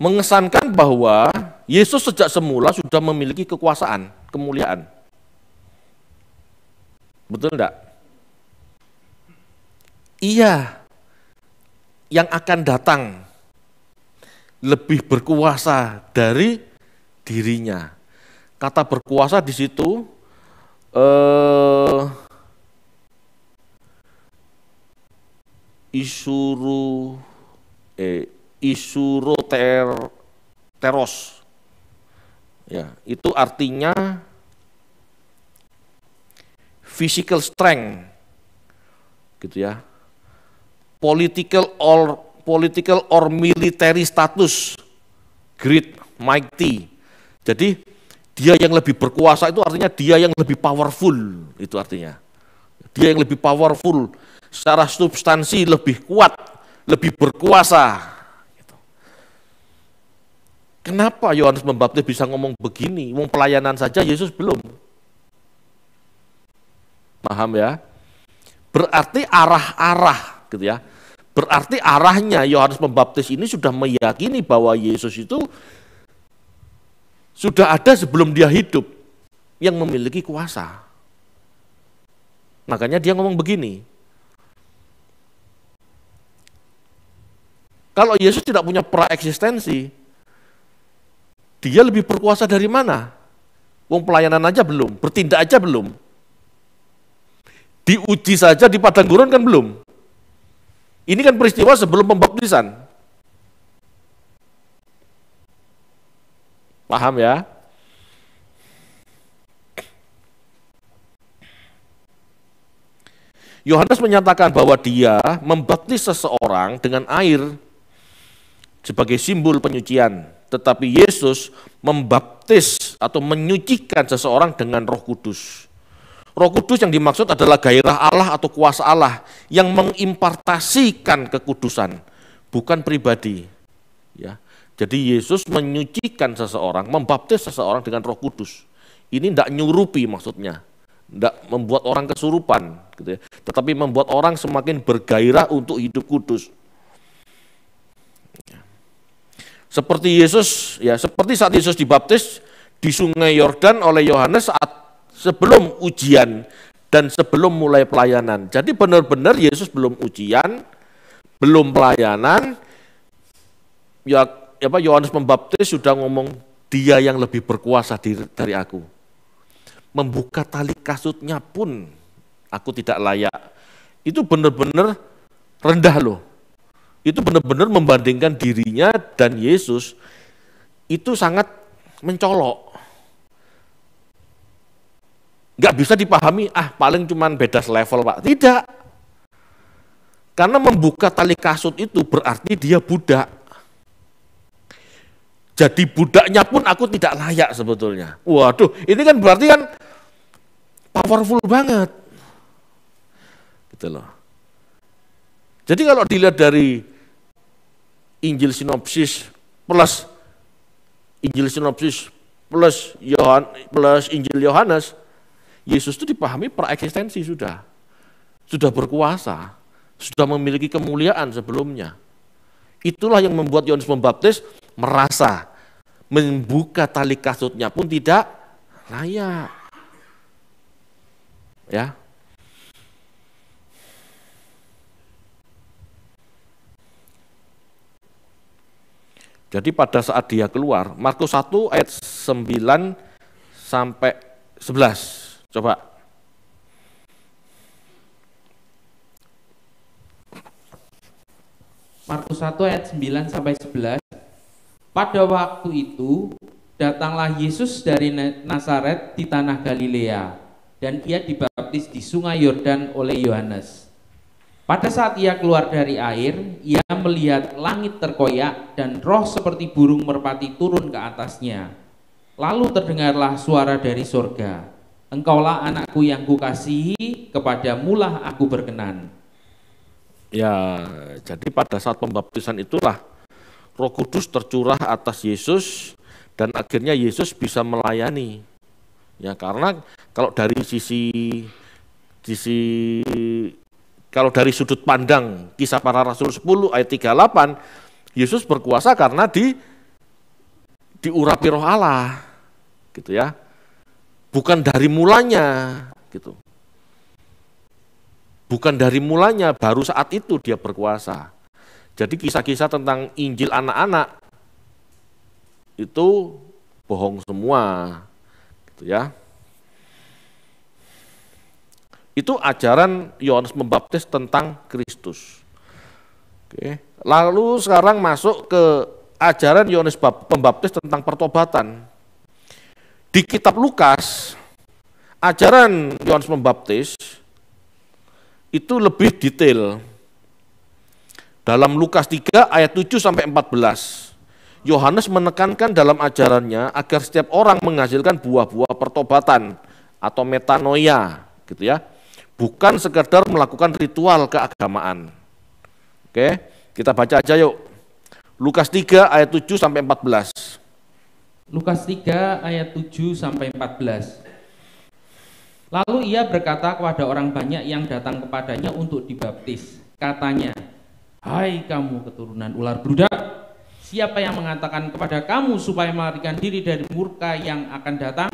mengesankan bahwa Yesus sejak semula sudah memiliki kekuasaan, kemuliaan. Betul enggak? Iya, yang akan datang lebih berkuasa dari dirinya. Kata berkuasa di situ eh, isuru eh isuro roter teros. Ya, itu artinya physical strength gitu ya. Political or political or military status, great, mighty. Jadi dia yang lebih berkuasa itu artinya dia yang lebih powerful, itu artinya. Dia yang lebih powerful secara substansi lebih kuat, lebih berkuasa Kenapa Yohanes Pembaptis bisa ngomong begini? Wong pelayanan saja Yesus belum. Paham ya? Berarti arah-arah gitu ya. Berarti arahnya Yohanes Pembaptis ini sudah meyakini bahwa Yesus itu sudah ada sebelum dia hidup yang memiliki kuasa. Makanya dia ngomong begini. Kalau Yesus tidak punya praeksistensi, dia lebih berkuasa dari mana? Wong pelayanan aja belum, bertindak aja belum. Diuji saja di padang gurun kan belum. Ini kan peristiwa sebelum pembaptisan. Paham ya? Yohanes menyatakan bahwa dia membaptis seseorang dengan air sebagai simbol penyucian tetapi Yesus membaptis atau menyucikan seseorang dengan Roh Kudus. Roh Kudus yang dimaksud adalah gairah Allah atau kuasa Allah yang mengimpartasikan kekudusan, bukan pribadi. Ya. Jadi Yesus menyucikan seseorang, membaptis seseorang dengan Roh Kudus. Ini tidak nyurupi maksudnya, tidak membuat orang kesurupan, gitu ya. tetapi membuat orang semakin bergairah untuk hidup kudus. Seperti Yesus, ya seperti saat Yesus dibaptis di Sungai Yordan oleh Yohanes saat sebelum ujian dan sebelum mulai pelayanan. Jadi benar-benar Yesus belum ujian, belum pelayanan. Ya, ya apa Yohanes membaptis sudah ngomong dia yang lebih berkuasa diri dari aku. Membuka tali kasutnya pun aku tidak layak. Itu benar-benar rendah loh itu benar-benar membandingkan dirinya dan Yesus itu sangat mencolok. Gak bisa dipahami, ah paling cuman beda level pak. Tidak. Karena membuka tali kasut itu berarti dia budak. Jadi budaknya pun aku tidak layak sebetulnya. Waduh, ini kan berarti kan powerful banget. Gitu loh. Jadi kalau dilihat dari Injil sinopsis plus Injil sinopsis plus Yohan plus Injil Yohanes Yesus itu dipahami pereksistensi sudah sudah berkuasa sudah memiliki kemuliaan sebelumnya itulah yang membuat Yohanes Pembaptis merasa membuka tali kasutnya pun tidak layak ya Jadi pada saat dia keluar, Markus 1 ayat 9 sampai 11. Coba. Markus 1 ayat 9 sampai 11. Pada waktu itu datanglah Yesus dari Nazaret di tanah Galilea dan ia dibaptis di sungai Yordan oleh Yohanes. Pada saat ia keluar dari air, ia melihat langit terkoyak dan roh seperti burung merpati turun ke atasnya. Lalu terdengarlah suara dari surga, Engkaulah anakku yang kukasihi, mulah aku berkenan. Ya, jadi pada saat pembaptisan itulah roh kudus tercurah atas Yesus dan akhirnya Yesus bisa melayani. Ya, karena kalau dari sisi sisi kalau dari sudut pandang kisah para rasul 10 ayat 38, Yesus berkuasa karena di diurapi roh Allah. Gitu ya. Bukan dari mulanya gitu. Bukan dari mulanya, baru saat itu dia berkuasa. Jadi kisah-kisah tentang Injil anak-anak itu bohong semua. Gitu ya. Itu ajaran Yohanes Pembaptis tentang Kristus. Oke. Lalu sekarang masuk ke ajaran Yohanes Pembaptis tentang pertobatan. Di kitab Lukas, ajaran Yohanes Pembaptis itu lebih detail. Dalam Lukas 3 ayat 7 sampai 14. Yohanes menekankan dalam ajarannya agar setiap orang menghasilkan buah-buah pertobatan atau metanoia gitu ya bukan sekedar melakukan ritual keagamaan. Oke, kita baca aja yuk. Lukas 3 ayat 7 sampai 14. Lukas 3 ayat 7 sampai 14. Lalu ia berkata kepada orang banyak yang datang kepadanya untuk dibaptis. Katanya, "Hai kamu keturunan ular berudak, siapa yang mengatakan kepada kamu supaya melarikan diri dari murka yang akan datang?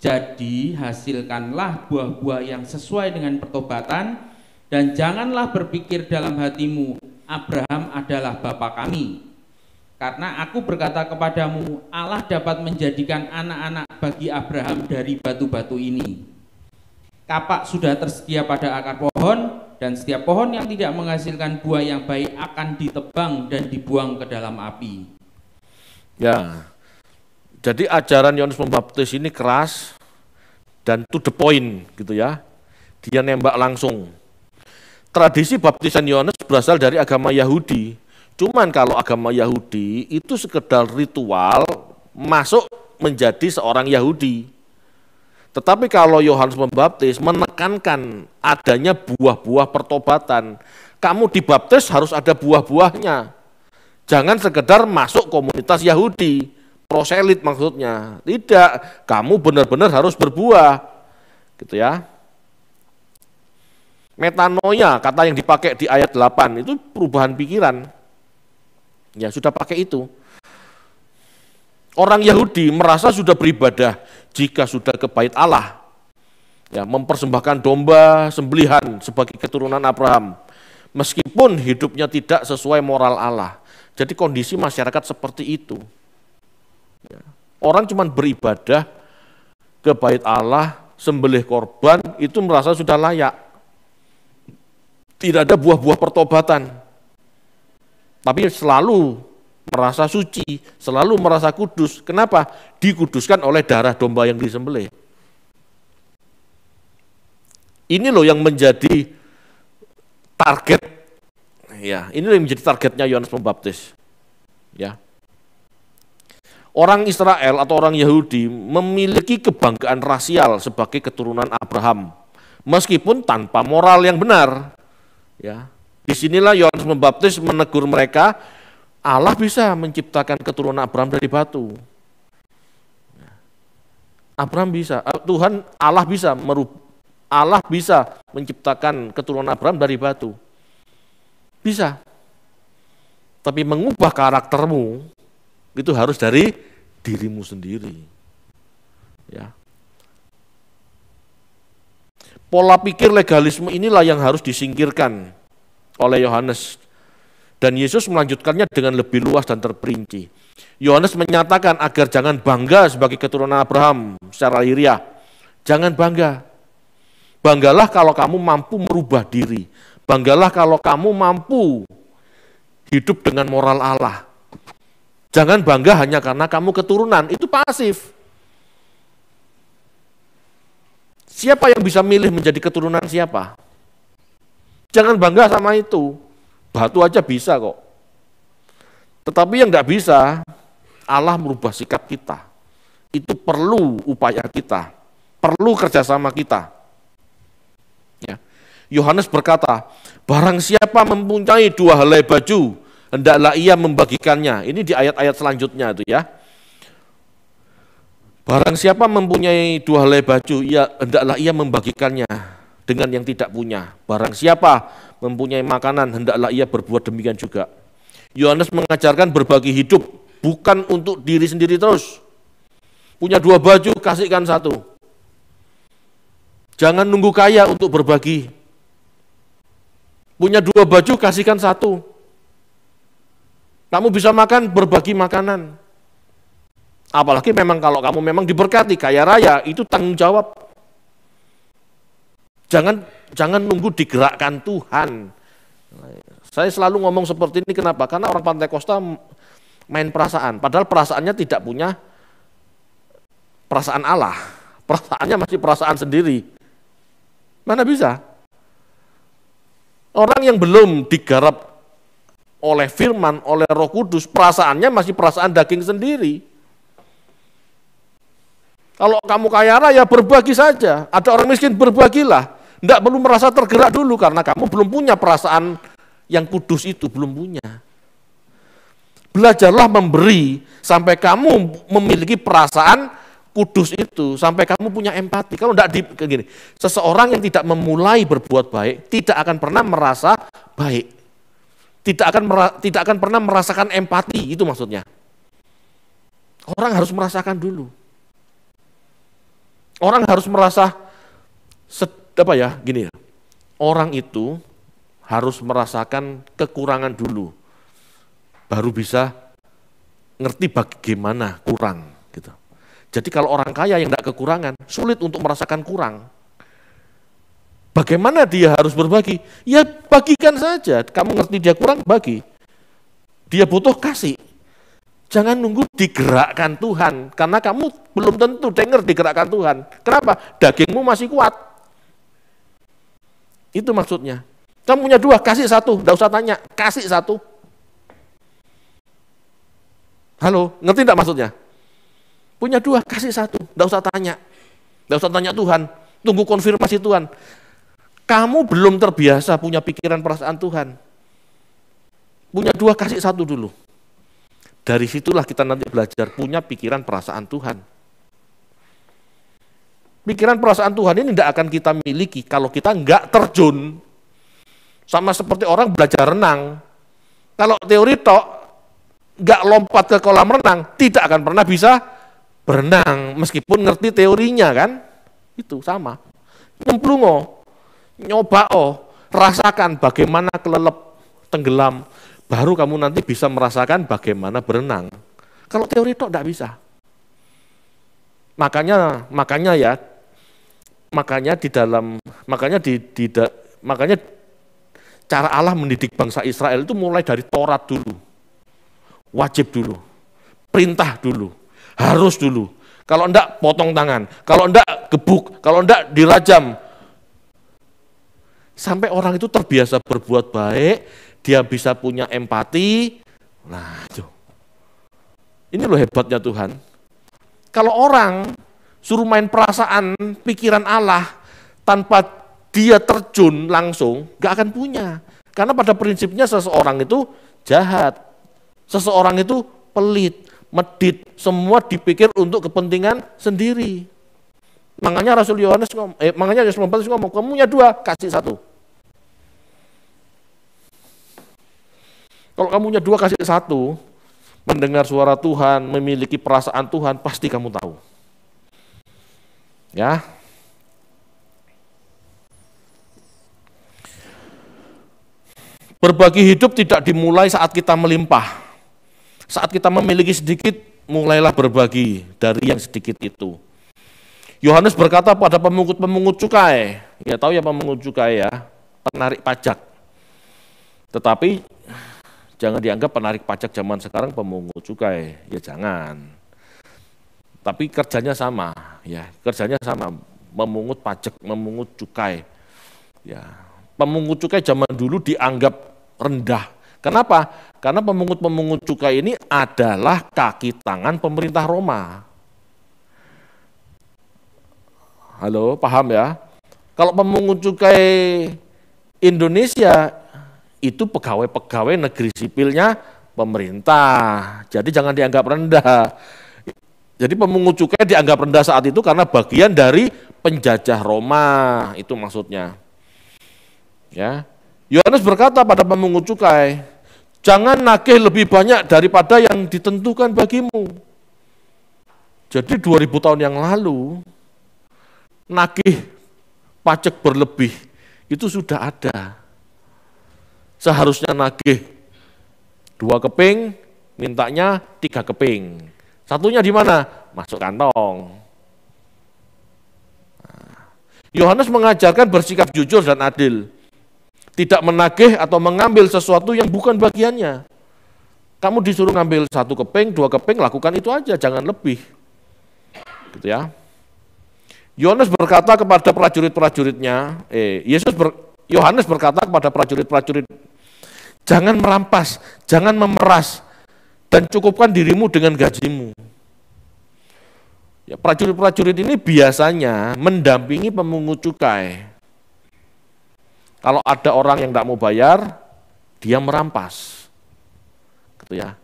Jadi hasilkanlah buah-buah yang sesuai dengan pertobatan dan janganlah berpikir dalam hatimu Abraham adalah bapa kami. Karena aku berkata kepadamu Allah dapat menjadikan anak-anak bagi Abraham dari batu-batu ini. Kapak sudah tersedia pada akar pohon dan setiap pohon yang tidak menghasilkan buah yang baik akan ditebang dan dibuang ke dalam api. Ya, jadi ajaran Yohanes Pembaptis ini keras dan to the point gitu ya. Dia nembak langsung. Tradisi baptisan Yohanes berasal dari agama Yahudi. Cuman kalau agama Yahudi itu sekedar ritual masuk menjadi seorang Yahudi. Tetapi kalau Yohanes Pembaptis menekankan adanya buah-buah pertobatan, kamu dibaptis harus ada buah-buahnya. Jangan sekedar masuk komunitas Yahudi proselit maksudnya. Tidak, kamu benar-benar harus berbuah. Gitu ya. Metanoia, kata yang dipakai di ayat 8, itu perubahan pikiran. Ya, sudah pakai itu. Orang Yahudi merasa sudah beribadah jika sudah ke bait Allah. Ya, mempersembahkan domba sembelihan sebagai keturunan Abraham. Meskipun hidupnya tidak sesuai moral Allah. Jadi kondisi masyarakat seperti itu. Orang cuma beribadah ke bait Allah, sembelih korban, itu merasa sudah layak. Tidak ada buah-buah pertobatan. Tapi selalu merasa suci, selalu merasa kudus. Kenapa? Dikuduskan oleh darah domba yang disembelih. Ini loh yang menjadi target ya, ini yang menjadi targetnya Yohanes Pembaptis. Ya, orang Israel atau orang Yahudi memiliki kebanggaan rasial sebagai keturunan Abraham, meskipun tanpa moral yang benar. Ya, disinilah Yohanes Pembaptis menegur mereka, Allah bisa menciptakan keturunan Abraham dari batu. Ya. Abraham bisa, eh, Tuhan Allah bisa merub, Allah bisa menciptakan keturunan Abraham dari batu. Bisa. Tapi mengubah karaktermu itu harus dari dirimu sendiri. Ya. Pola pikir legalisme inilah yang harus disingkirkan oleh Yohanes. Dan Yesus melanjutkannya dengan lebih luas dan terperinci. Yohanes menyatakan agar jangan bangga sebagai keturunan Abraham secara iria, Jangan bangga. Banggalah kalau kamu mampu merubah diri. Banggalah kalau kamu mampu hidup dengan moral Allah. Jangan bangga hanya karena kamu keturunan, itu pasif. Siapa yang bisa milih menjadi keturunan siapa? Jangan bangga sama itu. Batu aja bisa kok. Tetapi yang nggak bisa, Allah merubah sikap kita. Itu perlu upaya kita, perlu kerjasama kita. Ya. Yohanes berkata, barang siapa mempunyai dua helai baju, hendaklah ia membagikannya. Ini di ayat-ayat selanjutnya itu ya. Barang siapa mempunyai dua helai baju, ia hendaklah ia membagikannya dengan yang tidak punya. Barang siapa mempunyai makanan, hendaklah ia berbuat demikian juga. Yohanes mengajarkan berbagi hidup bukan untuk diri sendiri terus. Punya dua baju, kasihkan satu. Jangan nunggu kaya untuk berbagi. Punya dua baju, kasihkan satu. Kamu bisa makan berbagi makanan. Apalagi memang kalau kamu memang diberkati kaya raya itu tanggung jawab. Jangan jangan nunggu digerakkan Tuhan. Saya selalu ngomong seperti ini kenapa? Karena orang Pantai Kosta main perasaan, padahal perasaannya tidak punya perasaan Allah. Perasaannya masih perasaan sendiri. Mana bisa? Orang yang belum digarap oleh firman, oleh roh kudus, perasaannya masih perasaan daging sendiri. Kalau kamu kaya raya ya berbagi saja, ada orang miskin berbagilah. Tidak perlu merasa tergerak dulu karena kamu belum punya perasaan yang kudus itu, belum punya. Belajarlah memberi sampai kamu memiliki perasaan kudus itu, sampai kamu punya empati. Kalau tidak begini, seseorang yang tidak memulai berbuat baik tidak akan pernah merasa baik tidak akan tidak akan pernah merasakan empati itu maksudnya. Orang harus merasakan dulu. Orang harus merasa sed, apa ya gini ya. Orang itu harus merasakan kekurangan dulu, baru bisa ngerti bagaimana kurang gitu. Jadi kalau orang kaya yang tidak kekurangan, sulit untuk merasakan kurang. Bagaimana dia harus berbagi? Ya bagikan saja. Kamu ngerti dia kurang, bagi. Dia butuh kasih. Jangan nunggu digerakkan Tuhan. Karena kamu belum tentu dengar digerakkan Tuhan. Kenapa? Dagingmu masih kuat. Itu maksudnya. Kamu punya dua, kasih satu. Tidak usah tanya, kasih satu. Halo, ngerti tidak maksudnya? Punya dua, kasih satu. Tidak usah tanya. Tidak usah tanya Tuhan. Tunggu konfirmasi Tuhan. Kamu belum terbiasa punya pikiran perasaan Tuhan. Punya dua, kasih satu dulu. Dari situlah kita nanti belajar punya pikiran perasaan Tuhan. Pikiran perasaan Tuhan ini tidak akan kita miliki kalau kita nggak terjun. Sama seperti orang belajar renang. Kalau teori tok, nggak lompat ke kolam renang, tidak akan pernah bisa berenang. Meskipun ngerti teorinya kan, itu sama. Nyemplungo, Nyoba oh, rasakan bagaimana kelelep, tenggelam, baru kamu nanti bisa merasakan bagaimana berenang. Kalau teori itu tidak bisa. Makanya makanya ya makanya di dalam makanya di, di da, makanya cara Allah mendidik bangsa Israel itu mulai dari Taurat dulu. Wajib dulu. Perintah dulu. Harus dulu. Kalau enggak potong tangan, kalau enggak gebuk, kalau enggak dirajam, Sampai orang itu terbiasa berbuat baik, dia bisa punya empati. Nah, itu. Ini loh hebatnya Tuhan. Kalau orang suruh main perasaan, pikiran Allah tanpa dia terjun langsung, gak akan punya. Karena pada prinsipnya seseorang itu jahat. Seseorang itu pelit, medit, semua dipikir untuk kepentingan sendiri. Makanya Rasul Yohanes, eh, makanya Yesus ngomong, kamu punya dua, kasih satu. Kalau kamu punya dua kasih satu, mendengar suara Tuhan, memiliki perasaan Tuhan, pasti kamu tahu. Ya. Berbagi hidup tidak dimulai saat kita melimpah. Saat kita memiliki sedikit, mulailah berbagi dari yang sedikit itu. Yohanes berkata pada pemungut-pemungut cukai, ya tahu ya pemungut cukai ya, penarik pajak. Tetapi Jangan dianggap penarik pajak zaman sekarang pemungut cukai, ya jangan. Tapi kerjanya sama, ya kerjanya sama, memungut pajak, memungut cukai. Ya, pemungut cukai zaman dulu dianggap rendah. Kenapa? Karena pemungut-pemungut cukai ini adalah kaki tangan pemerintah Roma. Halo, paham ya? Kalau pemungut cukai Indonesia itu pegawai-pegawai negeri sipilnya pemerintah. Jadi jangan dianggap rendah. Jadi pemungut cukai dianggap rendah saat itu karena bagian dari penjajah Roma, itu maksudnya. Ya. Yohanes berkata pada pemungut cukai, "Jangan nakeh lebih banyak daripada yang ditentukan bagimu." Jadi 2000 tahun yang lalu nakeh pajak berlebih itu sudah ada seharusnya nagih dua keping, mintanya tiga keping. Satunya di mana? Masuk kantong. Nah, Yohanes mengajarkan bersikap jujur dan adil. Tidak menagih atau mengambil sesuatu yang bukan bagiannya. Kamu disuruh ngambil satu keping, dua keping, lakukan itu aja, jangan lebih. Gitu ya. Yohanes berkata kepada prajurit-prajuritnya, eh, Yesus ber, Yohanes berkata kepada prajurit-prajurit, jangan merampas, jangan memeras, dan cukupkan dirimu dengan gajimu. Ya, prajurit-prajurit ini biasanya mendampingi pemungut cukai. Kalau ada orang yang tidak mau bayar, dia merampas. Gitu ya.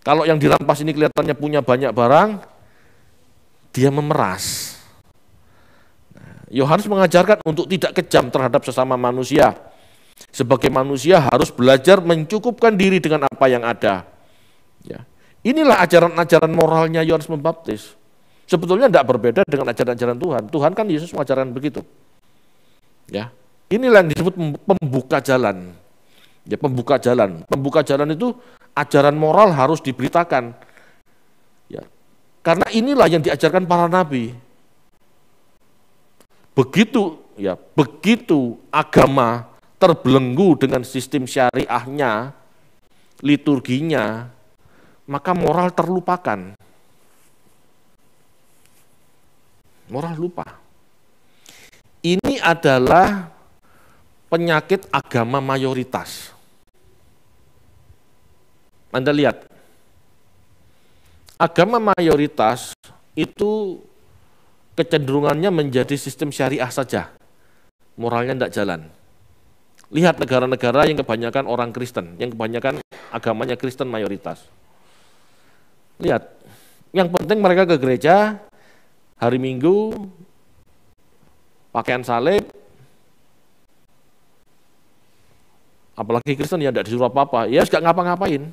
Kalau yang dirampas ini kelihatannya punya banyak barang, dia memeras. Yohanes ya, mengajarkan untuk tidak kejam terhadap sesama manusia. Sebagai manusia harus belajar mencukupkan diri dengan apa yang ada. Ya. Inilah ajaran-ajaran moralnya Yohanes Pembaptis. Sebetulnya tidak berbeda dengan ajaran-ajaran Tuhan. Tuhan kan Yesus mengajarkan begitu. Ya. Inilah yang disebut pembuka jalan. Ya, pembuka jalan. Pembuka jalan itu ajaran moral harus diberitakan. Ya. Karena inilah yang diajarkan para nabi. Begitu ya, begitu agama terbelenggu dengan sistem syariahnya, liturginya, maka moral terlupakan. Moral lupa. Ini adalah penyakit agama mayoritas. Anda lihat, agama mayoritas itu kecenderungannya menjadi sistem syariah saja. Moralnya tidak jalan. Lihat negara-negara yang kebanyakan orang Kristen, yang kebanyakan agamanya Kristen mayoritas. Lihat, yang penting mereka ke gereja hari Minggu, pakaian salib, apalagi Kristen yang tidak disuruh apa-apa, ya tidak ngapa-ngapain.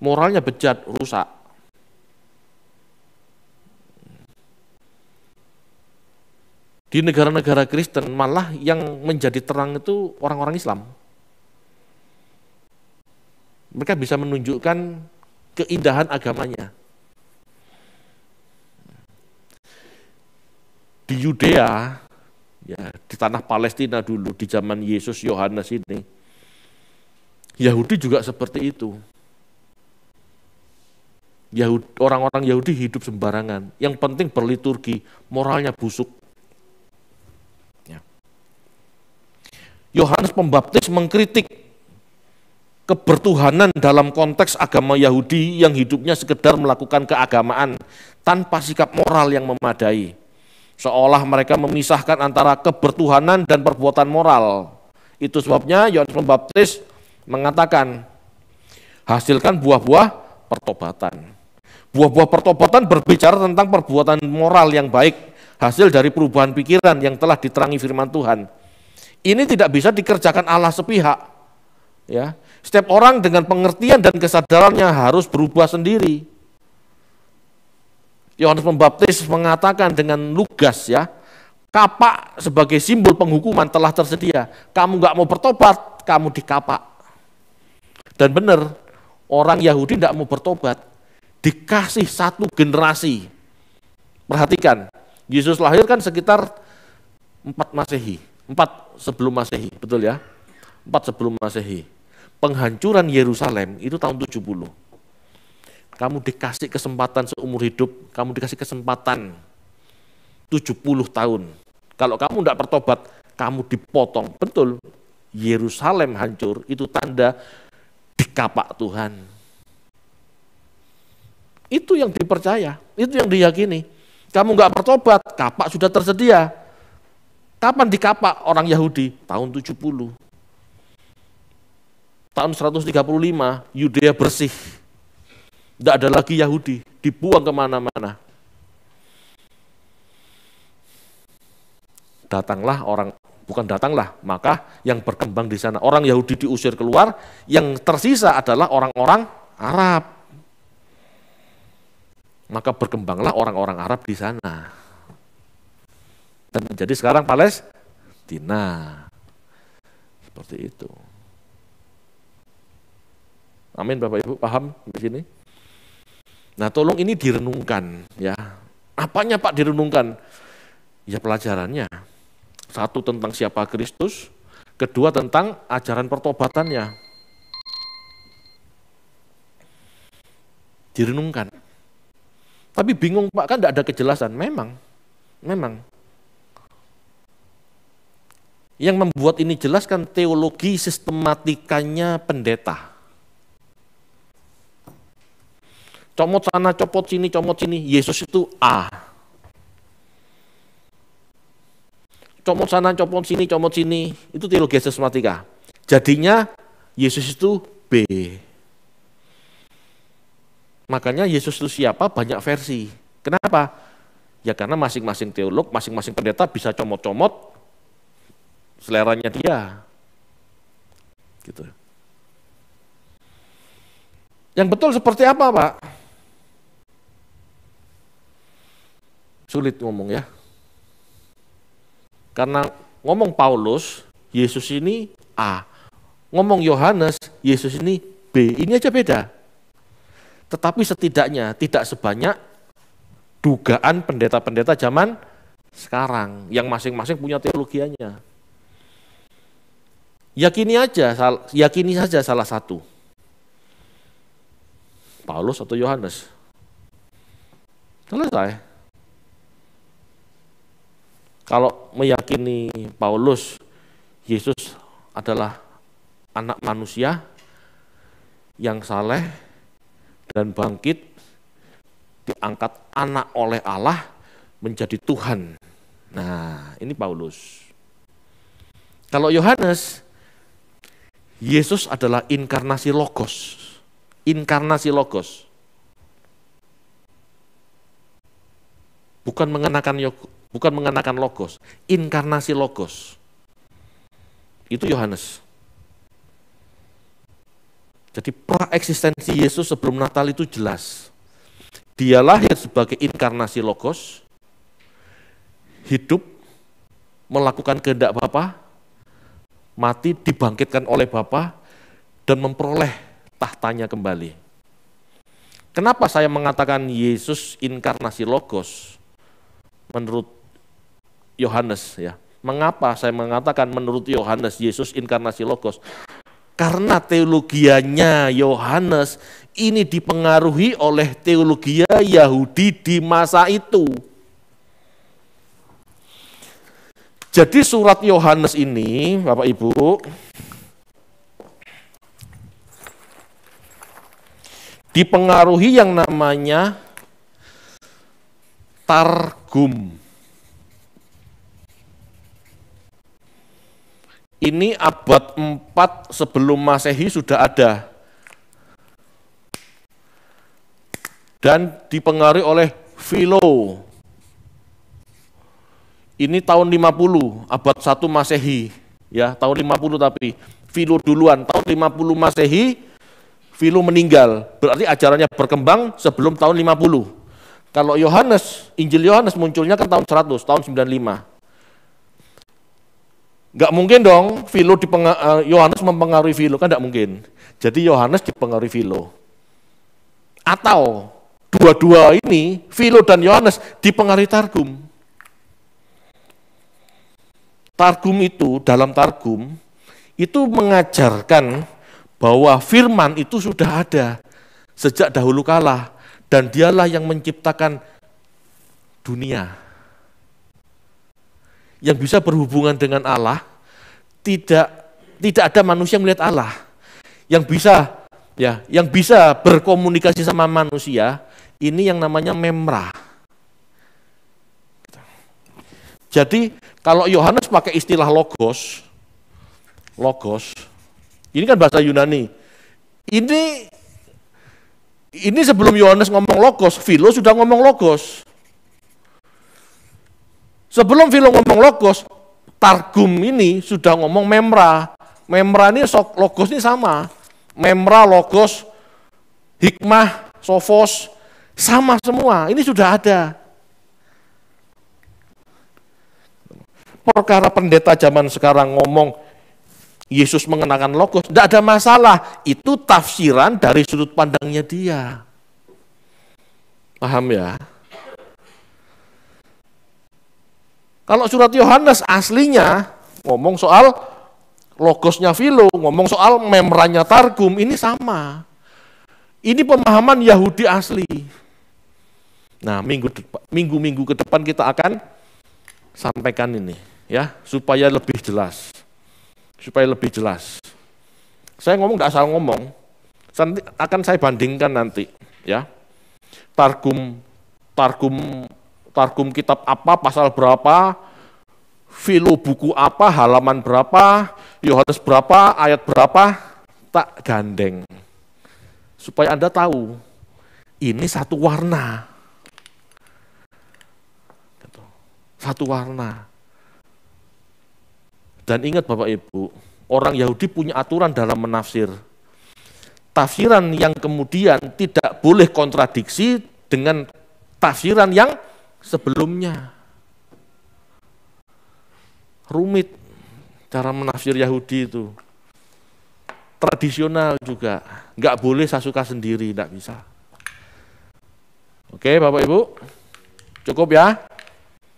Moralnya bejat, rusak. Di negara-negara Kristen malah yang menjadi terang itu orang-orang Islam. Mereka bisa menunjukkan keindahan agamanya. Di Yudea, ya, di tanah Palestina dulu, di zaman Yesus Yohanes ini, Yahudi juga seperti itu. Yahudi, orang-orang Yahudi hidup sembarangan. Yang penting berliturgi, moralnya busuk. Yohanes Pembaptis mengkritik kebertuhanan dalam konteks agama Yahudi yang hidupnya sekedar melakukan keagamaan tanpa sikap moral yang memadai. Seolah mereka memisahkan antara kebertuhanan dan perbuatan moral. Itu sebabnya Yohanes Pembaptis mengatakan, hasilkan buah-buah pertobatan. Buah-buah pertobatan berbicara tentang perbuatan moral yang baik, hasil dari perubahan pikiran yang telah diterangi firman Tuhan ini tidak bisa dikerjakan Allah sepihak. Ya, setiap orang dengan pengertian dan kesadarannya harus berubah sendiri. Yohanes Pembaptis mengatakan dengan lugas ya, kapak sebagai simbol penghukuman telah tersedia. Kamu nggak mau bertobat, kamu dikapak. Dan benar, orang Yahudi tidak mau bertobat, dikasih satu generasi. Perhatikan, Yesus lahir kan sekitar 4 Masehi. 4 sebelum Masehi, betul ya? 4 sebelum Masehi. Penghancuran Yerusalem itu tahun 70. Kamu dikasih kesempatan seumur hidup, kamu dikasih kesempatan 70 tahun. Kalau kamu tidak bertobat, kamu dipotong. Betul, Yerusalem hancur itu tanda dikapak Tuhan. Itu yang dipercaya, itu yang diyakini. Kamu nggak bertobat, kapak sudah tersedia Kapan dikapak orang Yahudi? Tahun 70. Tahun 135, Yudea bersih. Tidak ada lagi Yahudi, dibuang kemana-mana. Datanglah orang, bukan datanglah, maka yang berkembang di sana. Orang Yahudi diusir keluar, yang tersisa adalah orang-orang Arab maka berkembanglah orang-orang Arab di sana dan menjadi sekarang Palestina. Seperti itu. Amin Bapak Ibu, paham di sini? Nah tolong ini direnungkan ya. Apanya Pak direnungkan? Ya pelajarannya. Satu tentang siapa Kristus, kedua tentang ajaran pertobatannya. Direnungkan. Tapi bingung Pak, kan tidak ada kejelasan. Memang, memang. Yang membuat ini jelas kan teologi sistematikanya pendeta. Comot sana, copot sini, comot sini. Yesus itu A. Comot sana, copot sini, comot sini. Itu teologi sistematika. Jadinya Yesus itu B. Makanya Yesus itu siapa banyak versi. Kenapa? Ya karena masing-masing teolog, masing-masing pendeta bisa comot-comot, seleranya dia. Gitu. Yang betul seperti apa, Pak? Sulit ngomong ya. Karena ngomong Paulus, Yesus ini A. Ngomong Yohanes, Yesus ini B. Ini aja beda. Tetapi setidaknya tidak sebanyak dugaan pendeta-pendeta zaman sekarang yang masing-masing punya teologianya. Yakini aja, yakini saja salah satu. Paulus atau Yohanes. Selesai. Kalau meyakini Paulus, Yesus adalah anak manusia yang saleh dan bangkit diangkat anak oleh Allah menjadi Tuhan. Nah, ini Paulus. Kalau Yohanes, Yesus adalah inkarnasi logos. Inkarnasi logos. Bukan mengenakan bukan mengenakan logos, inkarnasi logos. Itu Yohanes. Jadi eksistensi Yesus sebelum Natal itu jelas. Dia lahir sebagai inkarnasi logos, hidup, melakukan kehendak Bapa, mati dibangkitkan oleh Bapa dan memperoleh tahtanya kembali. Kenapa saya mengatakan Yesus inkarnasi logos menurut Yohanes ya? Mengapa saya mengatakan menurut Yohanes Yesus inkarnasi logos? Karena teologianya Yohanes ini dipengaruhi oleh teologia Yahudi di masa itu. Jadi surat Yohanes ini, Bapak Ibu, dipengaruhi yang namanya targum. Ini abad 4 sebelum Masehi sudah ada. Dan dipengaruhi oleh Philo, ini tahun 50, abad 1 Masehi. Ya, tahun 50 tapi Filo duluan, tahun 50 Masehi Filo meninggal. Berarti ajarannya berkembang sebelum tahun 50. Kalau Yohanes, Injil Yohanes munculnya kan tahun 100, tahun 95. Nggak mungkin dong Philo eh, Yohanes mempengaruhi Philo, kan nggak mungkin. Jadi Yohanes dipengaruhi Philo. Atau dua-dua ini, Philo dan Yohanes dipengaruhi Targum. Targum itu dalam Targum itu mengajarkan bahwa firman itu sudah ada sejak dahulu kala dan dialah yang menciptakan dunia. Yang bisa berhubungan dengan Allah tidak tidak ada manusia yang melihat Allah. Yang bisa ya, yang bisa berkomunikasi sama manusia ini yang namanya memrah gitu. Jadi kalau Yohanes pakai istilah logos, logos, ini kan bahasa Yunani. Ini ini sebelum Yohanes ngomong logos, Philo sudah ngomong logos. Sebelum Philo ngomong logos, Targum ini sudah ngomong memra. Memra ini sok logos ini sama. Memra, logos, hikmah, sofos, sama semua. Ini sudah ada. perkara pendeta zaman sekarang ngomong Yesus mengenakan Logos, tidak ada masalah. Itu tafsiran dari sudut pandangnya dia. Paham ya? Kalau surat Yohanes aslinya ngomong soal logosnya Filo, ngomong soal memranya Targum, ini sama. Ini pemahaman Yahudi asli. Nah, minggu-minggu ke depan kita akan sampaikan ini ya supaya lebih jelas supaya lebih jelas saya ngomong tidak asal ngomong nanti akan saya bandingkan nanti ya targum targum targum kitab apa pasal berapa filo buku apa halaman berapa Yohanes berapa ayat berapa tak gandeng supaya anda tahu ini satu warna gitu. satu warna dan ingat Bapak Ibu, orang Yahudi punya aturan dalam menafsir. Tafsiran yang kemudian tidak boleh kontradiksi dengan tafsiran yang sebelumnya. Rumit cara menafsir Yahudi itu. Tradisional juga, nggak boleh saya suka sendiri, nggak bisa. Oke Bapak Ibu, cukup ya.